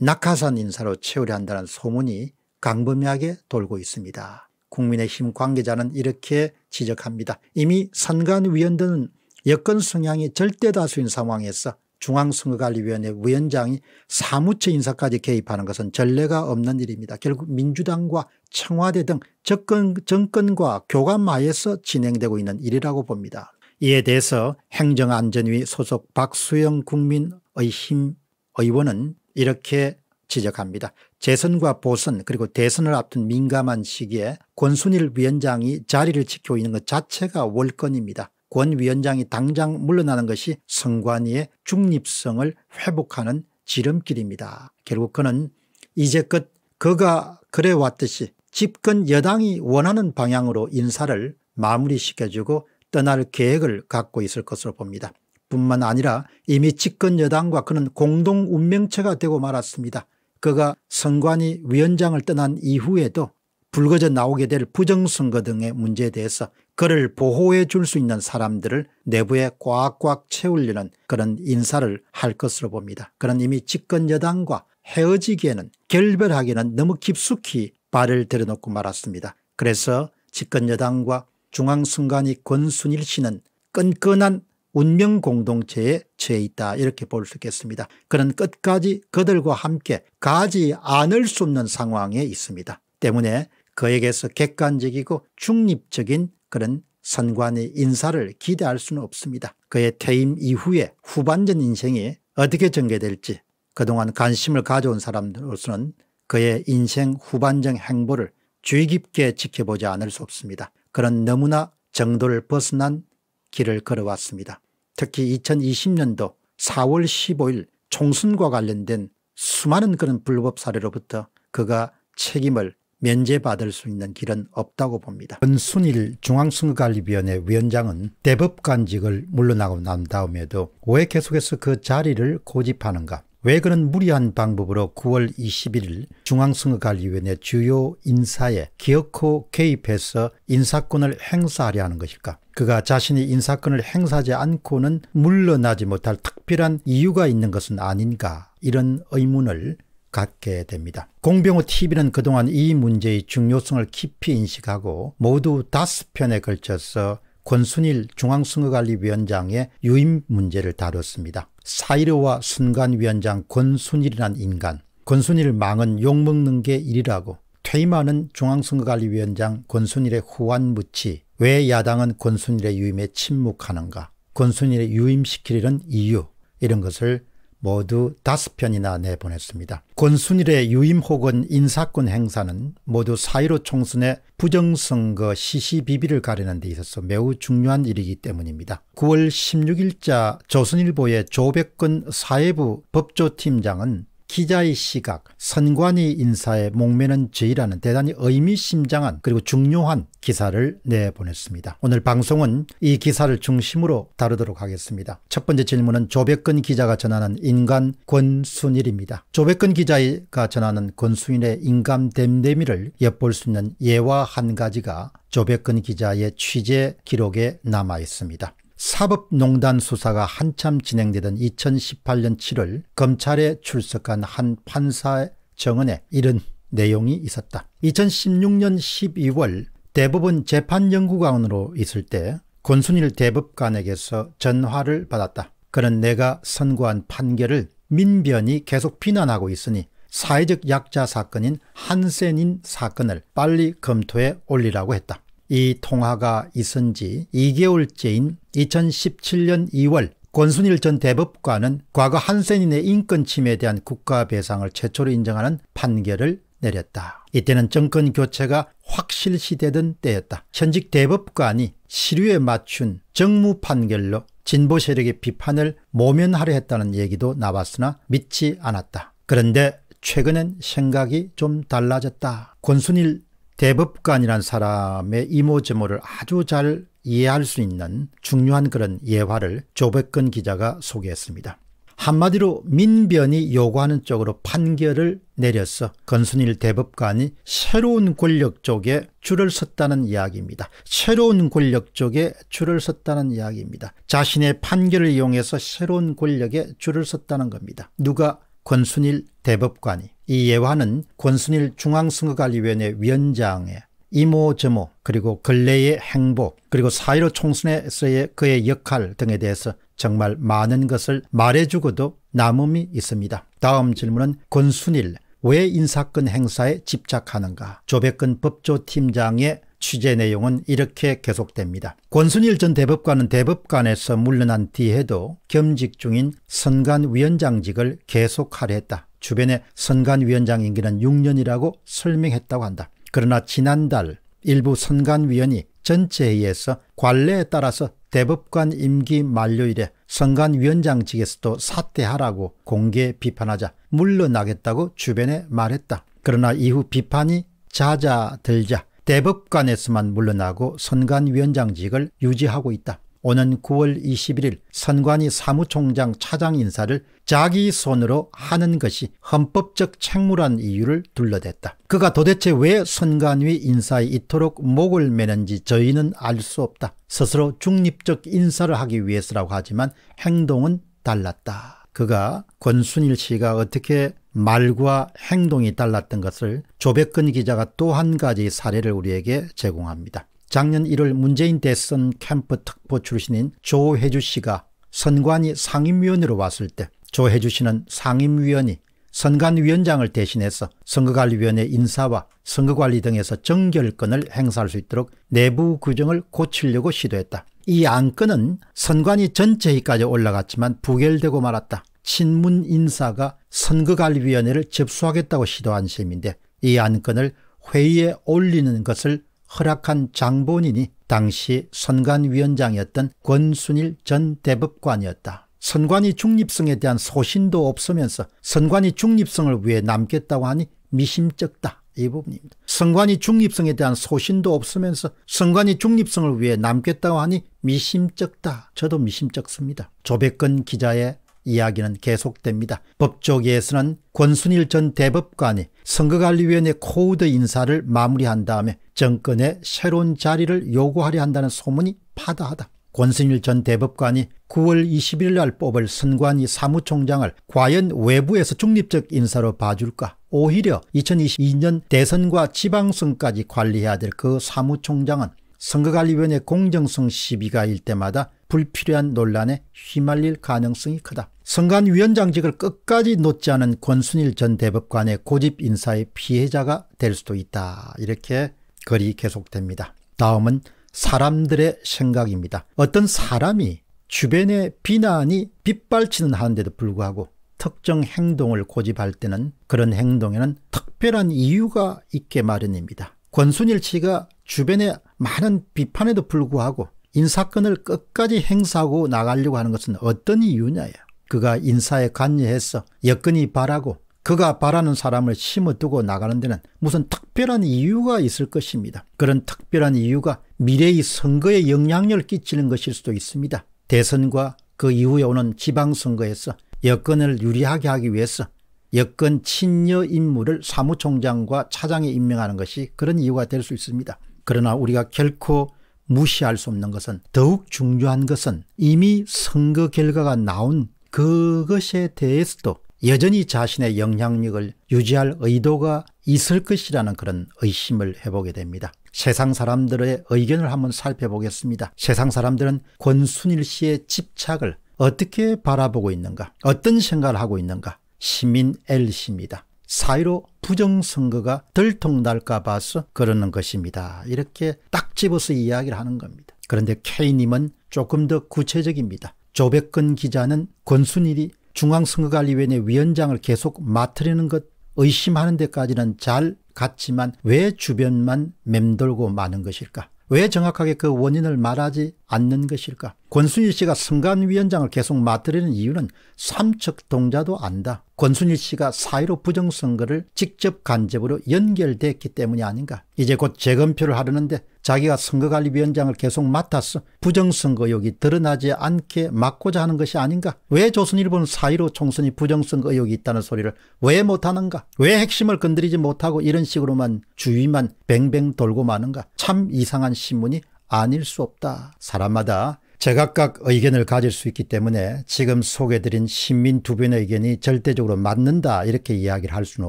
낙하산 인사로 채우려 한다는 소문이 강범위하게 돌고 있습니다. 국민의힘 관계자는 이렇게 지적합니다. 이미 선관위원 들은 여권 성향이 절대 다수인 상황에서 중앙선거관리위원회 위원장이 사무처 인사까지 개입하는 것은 전례가 없는 일입니다. 결국 민주당과 청와대 등 적권, 정권과 교감마에서 진행되고 있는 일이라고 봅니다. 이에 대해서 행정안전위 소속 박수영 국민의힘 의원은 이렇게 지적합니다. 재선과 보선 그리고 대선을 앞둔 민감한 시기에 권순일 위원장이 자리를 지키고 있는 것 자체가 월권입니다. 권 위원장이 당장 물러나는 것이 선관위의 중립성을 회복하는 지름길입니다. 결국 그는 이제껏 그가 그래왔듯이 집권 여당이 원하는 방향으로 인사를 마무리시켜주고 떠날 계획을 갖고 있을 것으로 봅니다. 뿐만 아니라 이미 집권 여당과 그는 공동 운명체가 되고 말았습니다. 그가 선관위 위원장을 떠난 이후에도 불거져 나오게 될 부정선거 등의 문제에 대해서 그를 보호해 줄 수 있는 사람들을 내부에 꽉꽉 채우려는 그런 인사를 할 것으로 봅니다. 그런 이미 집권 여당과 헤어지기에는 결별하기에는 너무 깊숙이 발을 들여놓고 말았습니다. 그래서 집권 여당과 중앙선관위 권순일 씨는 끈끈한 운명 공동체에 처해 있다 이렇게 볼 수 있겠습니다. 그는 끝까지 그들과 함께 가지 않을 수 없는 상황에 있습니다. 때문에 그에게서 객관적이고 중립적인 그런 선관의 인사를 기대할 수는 없습니다. 그의 퇴임 이후에 후반전 인생이 어떻게 전개될지 그동안 관심을 가져온 사람으로서는 그의 인생 후반전 행보를 주의 깊게 지켜보지 않을 수 없습니다. 그런 너무나 정도를 벗어난 길을 걸어왔습니다. 특히 2020년도 4월 15일 총순과 관련된 수많은 그런 불법 사례로부터 그가 책임을 면제받을 수 있는 길은 없다고 봅니다. 권순일 중앙선거관리위원회 위원장은 대법관직을 물러나고 난 다음에도 왜 계속해서 그 자리를 고집하는가 왜 그런 무리한 방법으로 9월 21일 중앙선거관리위원회 주요 인사에 기어코 개입해서 인사권을 행사하려 하는 것일까? 그가 자신이 인사권을 행사하지 않고는 물러나지 못할 특별한 이유가 있는 것은 아닌가 이런 의문을 갖게 됩니다. 공병호 TV는 그동안 이 문제의 중요성을 깊이 인식하고 모두 다섯 편에 걸쳐서 권순일 중앙선거관리위원장의 유임 문제를 다뤘습니다. 사이로와 순간위원장 권순일이란 인간, 권순일 망은 욕먹는 게 일이라고 퇴임하는 중앙선거관리위원장 권순일의 후한무치왜 야당은 권순일의 유임에 침묵하는가, 권순일의 유임시키려는 이유, 이런 것을 모두 다섯 편이나 내보냈습니다. 권순일의 유임 혹은 인사권 행사는 모두 사1로 총선의 부정선거 시시비비를 가리는 데 있어서 매우 중요한 일이기 때문입니다. 9월 16일자 조선일보의 조백근 사회부 법조팀장은 기자의 시각, 선관위 인사에 목매는 죄라는 대단히 의미심장한 그리고 중요한 기사를 내보냈습니다. 오늘 방송은 이 기사를 중심으로 다루도록 하겠습니다. 첫 번째 질문은 조백근 기자가 전하는 인간 권순일입니다. 조백근 기자가 전하는 권순일의 인간 댐댐이를 엿볼 수 있는 예와 한 가지가 조백근 기자의 취재 기록에 남아 있습니다. 사법농단 수사가 한참 진행되던 2018년 7월 검찰에 출석한 한 판사 의 정언에 이런 내용이 있었다. 2016년 12월 대법원 재판연구관으로 있을 때 권순일 대법관에게서 전화를 받았다. 그는 내가 선고한 판결을 민변이 계속 비난하고 있으니 사회적 약자 사건인 한센인 사건을 빨리 검토해 올리라고 했다. 이 통화가 있은 지 2개월째인 2017년 2월 권순일 전 대법관은 과거 한센인의 인권 침해에 대한 국가 배상을 최초로 인정하는 판결을 내렸다. 이때는 정권 교체가 확실시되던 때였다. 현직 대법관이 시류에 맞춘 정무 판결로 진보 세력의 비판을 모면하려 했다는 얘기도 나왔으나 믿지 않았다. 그런데 최근엔 생각이 좀 달라졌다. 권순일 대법관이란 사람의 이모저모를 아주 잘 이해할 수 있는 중요한 그런 예화를 조백근 기자가 소개했습니다. 한마디로 민변이 요구하는 쪽으로 판결을 내렸어 건순일 대법관이 새로운 권력 쪽에 줄을 섰다는 이야기입니다. 새로운 권력 쪽에 줄을 섰다는 이야기입니다. 자신의 판결을 이용해서 새로운 권력에 줄을 섰다는 겁니다. 누가 권순일 대법관이 이 예화는 권순일 중앙선거관리위원회 위원장의 이모저모 그리고 근래의 행보 그리고 사일오 총선에서의 그의 역할 등에 대해서 정말 많은 것을 말해주고도 남음이 있습니다. 다음 질문은 권순일 왜 인사권 행사에 집착하는가 조백근 법조팀장의 취재 내용은 이렇게 계속됩니다. 권순일 전 대법관은 대법관에서 물러난 뒤에도 겸직 중인 선관위원장직을 계속하려 했다. 주변의 선관위원장 임기는 6년이라고 설명했다고 한다. 그러나 지난달 일부 선관위원이 전체 회의에서 관례에 따라서 대법관 임기 만료일에 선관위원장직에서도 사퇴하라고 공개 비판하자 물러나겠다고 주변에 말했다. 그러나 이후 비판이 잦아들자 대법관에서만 물러나고 선관위원장직을 유지하고 있다. 오는 9월 21일 선관위 사무총장 차장 인사를 자기 손으로 하는 것이 헌법적 책무란 이유를 둘러댔다. 그가 도대체 왜 선관위 인사에 이토록 목을 매는지 저희는 알 수 없다. 스스로 중립적 인사를 하기 위해서라고 하지만 행동은 달랐다. 그가 권순일 씨가 어떻게 말과 행동이 달랐던 것을 조백근 기자가 또 한 가지 사례를 우리에게 제공합니다. 작년 1월 문재인 대선 캠프 특보 출신인 조혜주 씨가 선관위 상임위원으로 왔을 때 조해주시는 상임위원이 선관위원장을 대신해서 선거관리위원회 인사와 선거관리 등에서 정결권을 행사할 수 있도록 내부 규정을 고치려고 시도했다. 이 안건은 선관위 전체까지 올라갔지만 부결되고 말았다. 친문 인사가 선거관리위원회를 접수하겠다고 시도한 셈인데 이 안건을 회의에 올리는 것을 허락한 장본인이 당시 선관위원장이었던 권순일 전 대법관이었다. 선관위 중립성에 대한 소신도 없으면서 선관위 중립성을 위해 남겠다고 하니 미심쩍다. 이 부분입니다. 선관위 중립성에 대한 소신도 없으면서 선관위 중립성을 위해 남겠다고 하니 미심쩍다. 저도 미심쩍습니다. 조백근 기자의 이야기는 계속됩니다. 법조계에서는 권순일 전 대법관이 선거관리위원회 코드 인사를 마무리한 다음에 정권의 새로운 자리를 요구하려 한다는 소문이 파다하다. 권순일 전 대법관이 9월 20일 날 뽑을 선관위 사무총장을 과연 외부에서 중립적 인사로 봐줄까? 오히려 2022년 대선과 지방선까지 관리해야 될 그 사무총장은 선거관리위원회 공정성 시비가 일 때마다 불필요한 논란에 휘말릴 가능성이 크다. 선관위원장직을 끝까지 놓지 않은 권순일 전 대법관의 고집 인사의 피해자가 될 수도 있다. 이렇게 글이 계속됩니다. 다음은 사람들의 생각입니다. 어떤 사람이 주변의 비난이 빗발치는 하는데도 불구하고 특정 행동을 고집할 때는 그런 행동에는 특별한 이유가 있게 마련입니다. 권순일치가 주변의 많은 비판에도 불구하고 인사권을 끝까지 행사하고 나가려고 하는 것은 어떤 이유냐예요. 그가 인사에 관여해서 여건이 바라고 그가 바라는 사람을 심어두고 나가는 데는 무슨 특별한 이유가 있을 것입니다. 그런 특별한 이유가 미래의 선거에 영향력을 끼치는 것일 수도 있습니다. 대선과 그 이후에 오는 지방선거에서 여건을 유리하게 하기 위해서 여건 친여 인물을 사무총장과 차장에 임명하는 것이 그런 이유가 될 수 있습니다. 그러나 우리가 결코 무시할 수 없는 것은 더욱 중요한 것은 이미 선거 결과가 나온 그것에 대해서도 여전히 자신의 영향력을 유지할 의도가 있을 것이라는 그런 의심을 해보게 됩니다. 세상 사람들의 의견을 한번 살펴보겠습니다. 세상 사람들은 권순일 씨의 집착을 어떻게 바라보고 있는가? 어떤 생각을 하고 있는가? 시민 L 씨입니다. 사이로 부정선거가 들통날까 봐서 그러는 것입니다. 이렇게 딱 집어서 이야기를 하는 겁니다. 그런데 K님은 조금 더 구체적입니다. 조백근 기자는 권순일이 중앙선거관리위원회 위원장을 계속 맡으려는 것 의심하는 데까지는 잘 같지만 왜 주변만 맴돌고 마는 것일까? 왜 정확하게 그 원인을 말하지 않는 것일까? 권순희 씨가 선관위원장을 계속 맡으려는 이유는 삼척 동자도 안다. 권순희 씨가 사의로 부정선거를 직접 간접으로 연결됐기 때문이 아닌가. 이제 곧 재검표를 하려는데 자기가 선거관리위원장을 계속 맡았어. 부정선거 의혹이 드러나지 않게 막고자 하는 것이 아닌가. 왜 조선일보는 사의로 총선이 부정선거 의혹이 있다는 소리를 왜 못하는가. 왜 핵심을 건드리지 못하고 이런 식으로만 주위만 뱅뱅 돌고 마는가. 참 이상한 신문이 아닐 수 없다. 사람마다 제각각 의견을 가질 수 있기 때문에 지금 소개드린 시민 두 분의 의견이 절대적으로 맞는다 이렇게 이야기를 할 수는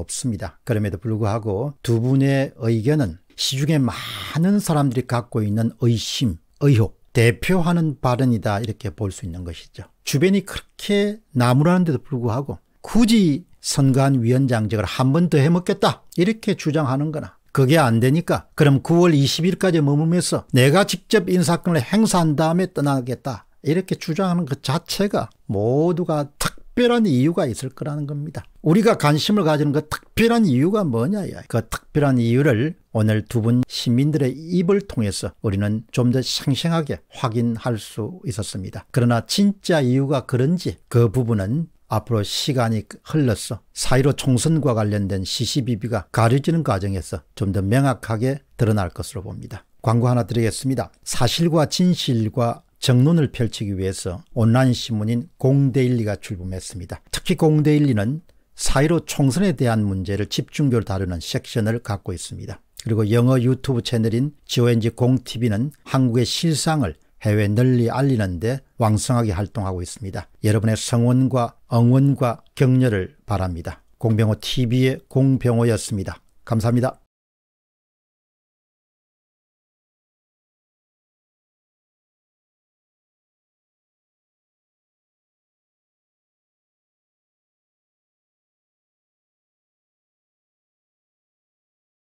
없습니다. 그럼에도 불구하고 두 분의 의견은 시중에 많은 사람들이 갖고 있는 의심, 의혹, 대표하는 발언이다 이렇게 볼 수 있는 것이죠. 주변이 그렇게 나무라는데도 불구하고 굳이 선관 위원장직을 한 번 더 해먹겠다 이렇게 주장하는 거나 그게 안 되니까 그럼 9월 20일까지 머물면서 내가 직접 인사권을 행사한 다음에 떠나겠다 이렇게 주장하는 그 자체가 모두가 특별한 이유가 있을 거라는 겁니다. 우리가 관심을 가지는 그 특별한 이유가 뭐냐 그 특별한 이유를 오늘 두 분 시민들의 입을 통해서 우리는 좀 더 생생하게 확인할 수 있었습니다. 그러나 진짜 이유가 그런지 그 부분은 앞으로 시간이 흘렀어 사이로 총선과 관련된 시시비비가 가려지는 과정에서 좀 더 명확하게 드러날 것으로 봅니다. 광고 하나 드리겠습니다. 사실과 진실과 정론을 펼치기 위해서 온라인 신문인 공데일리가 출범했습니다. 특히 공데일리는 사이로 총선에 대한 문제를 집중적으로 다루는 섹션을 갖고 있습니다. 그리고 영어 유튜브 채널인 GONG 공TV는 한국의 실상을 해외 널리 알리는데 왕성하게 활동하고 있습니다. 여러분의 성원과 응원과 격려를 바랍니다. 공병호 TV의 공병호였습니다. 감사합니다.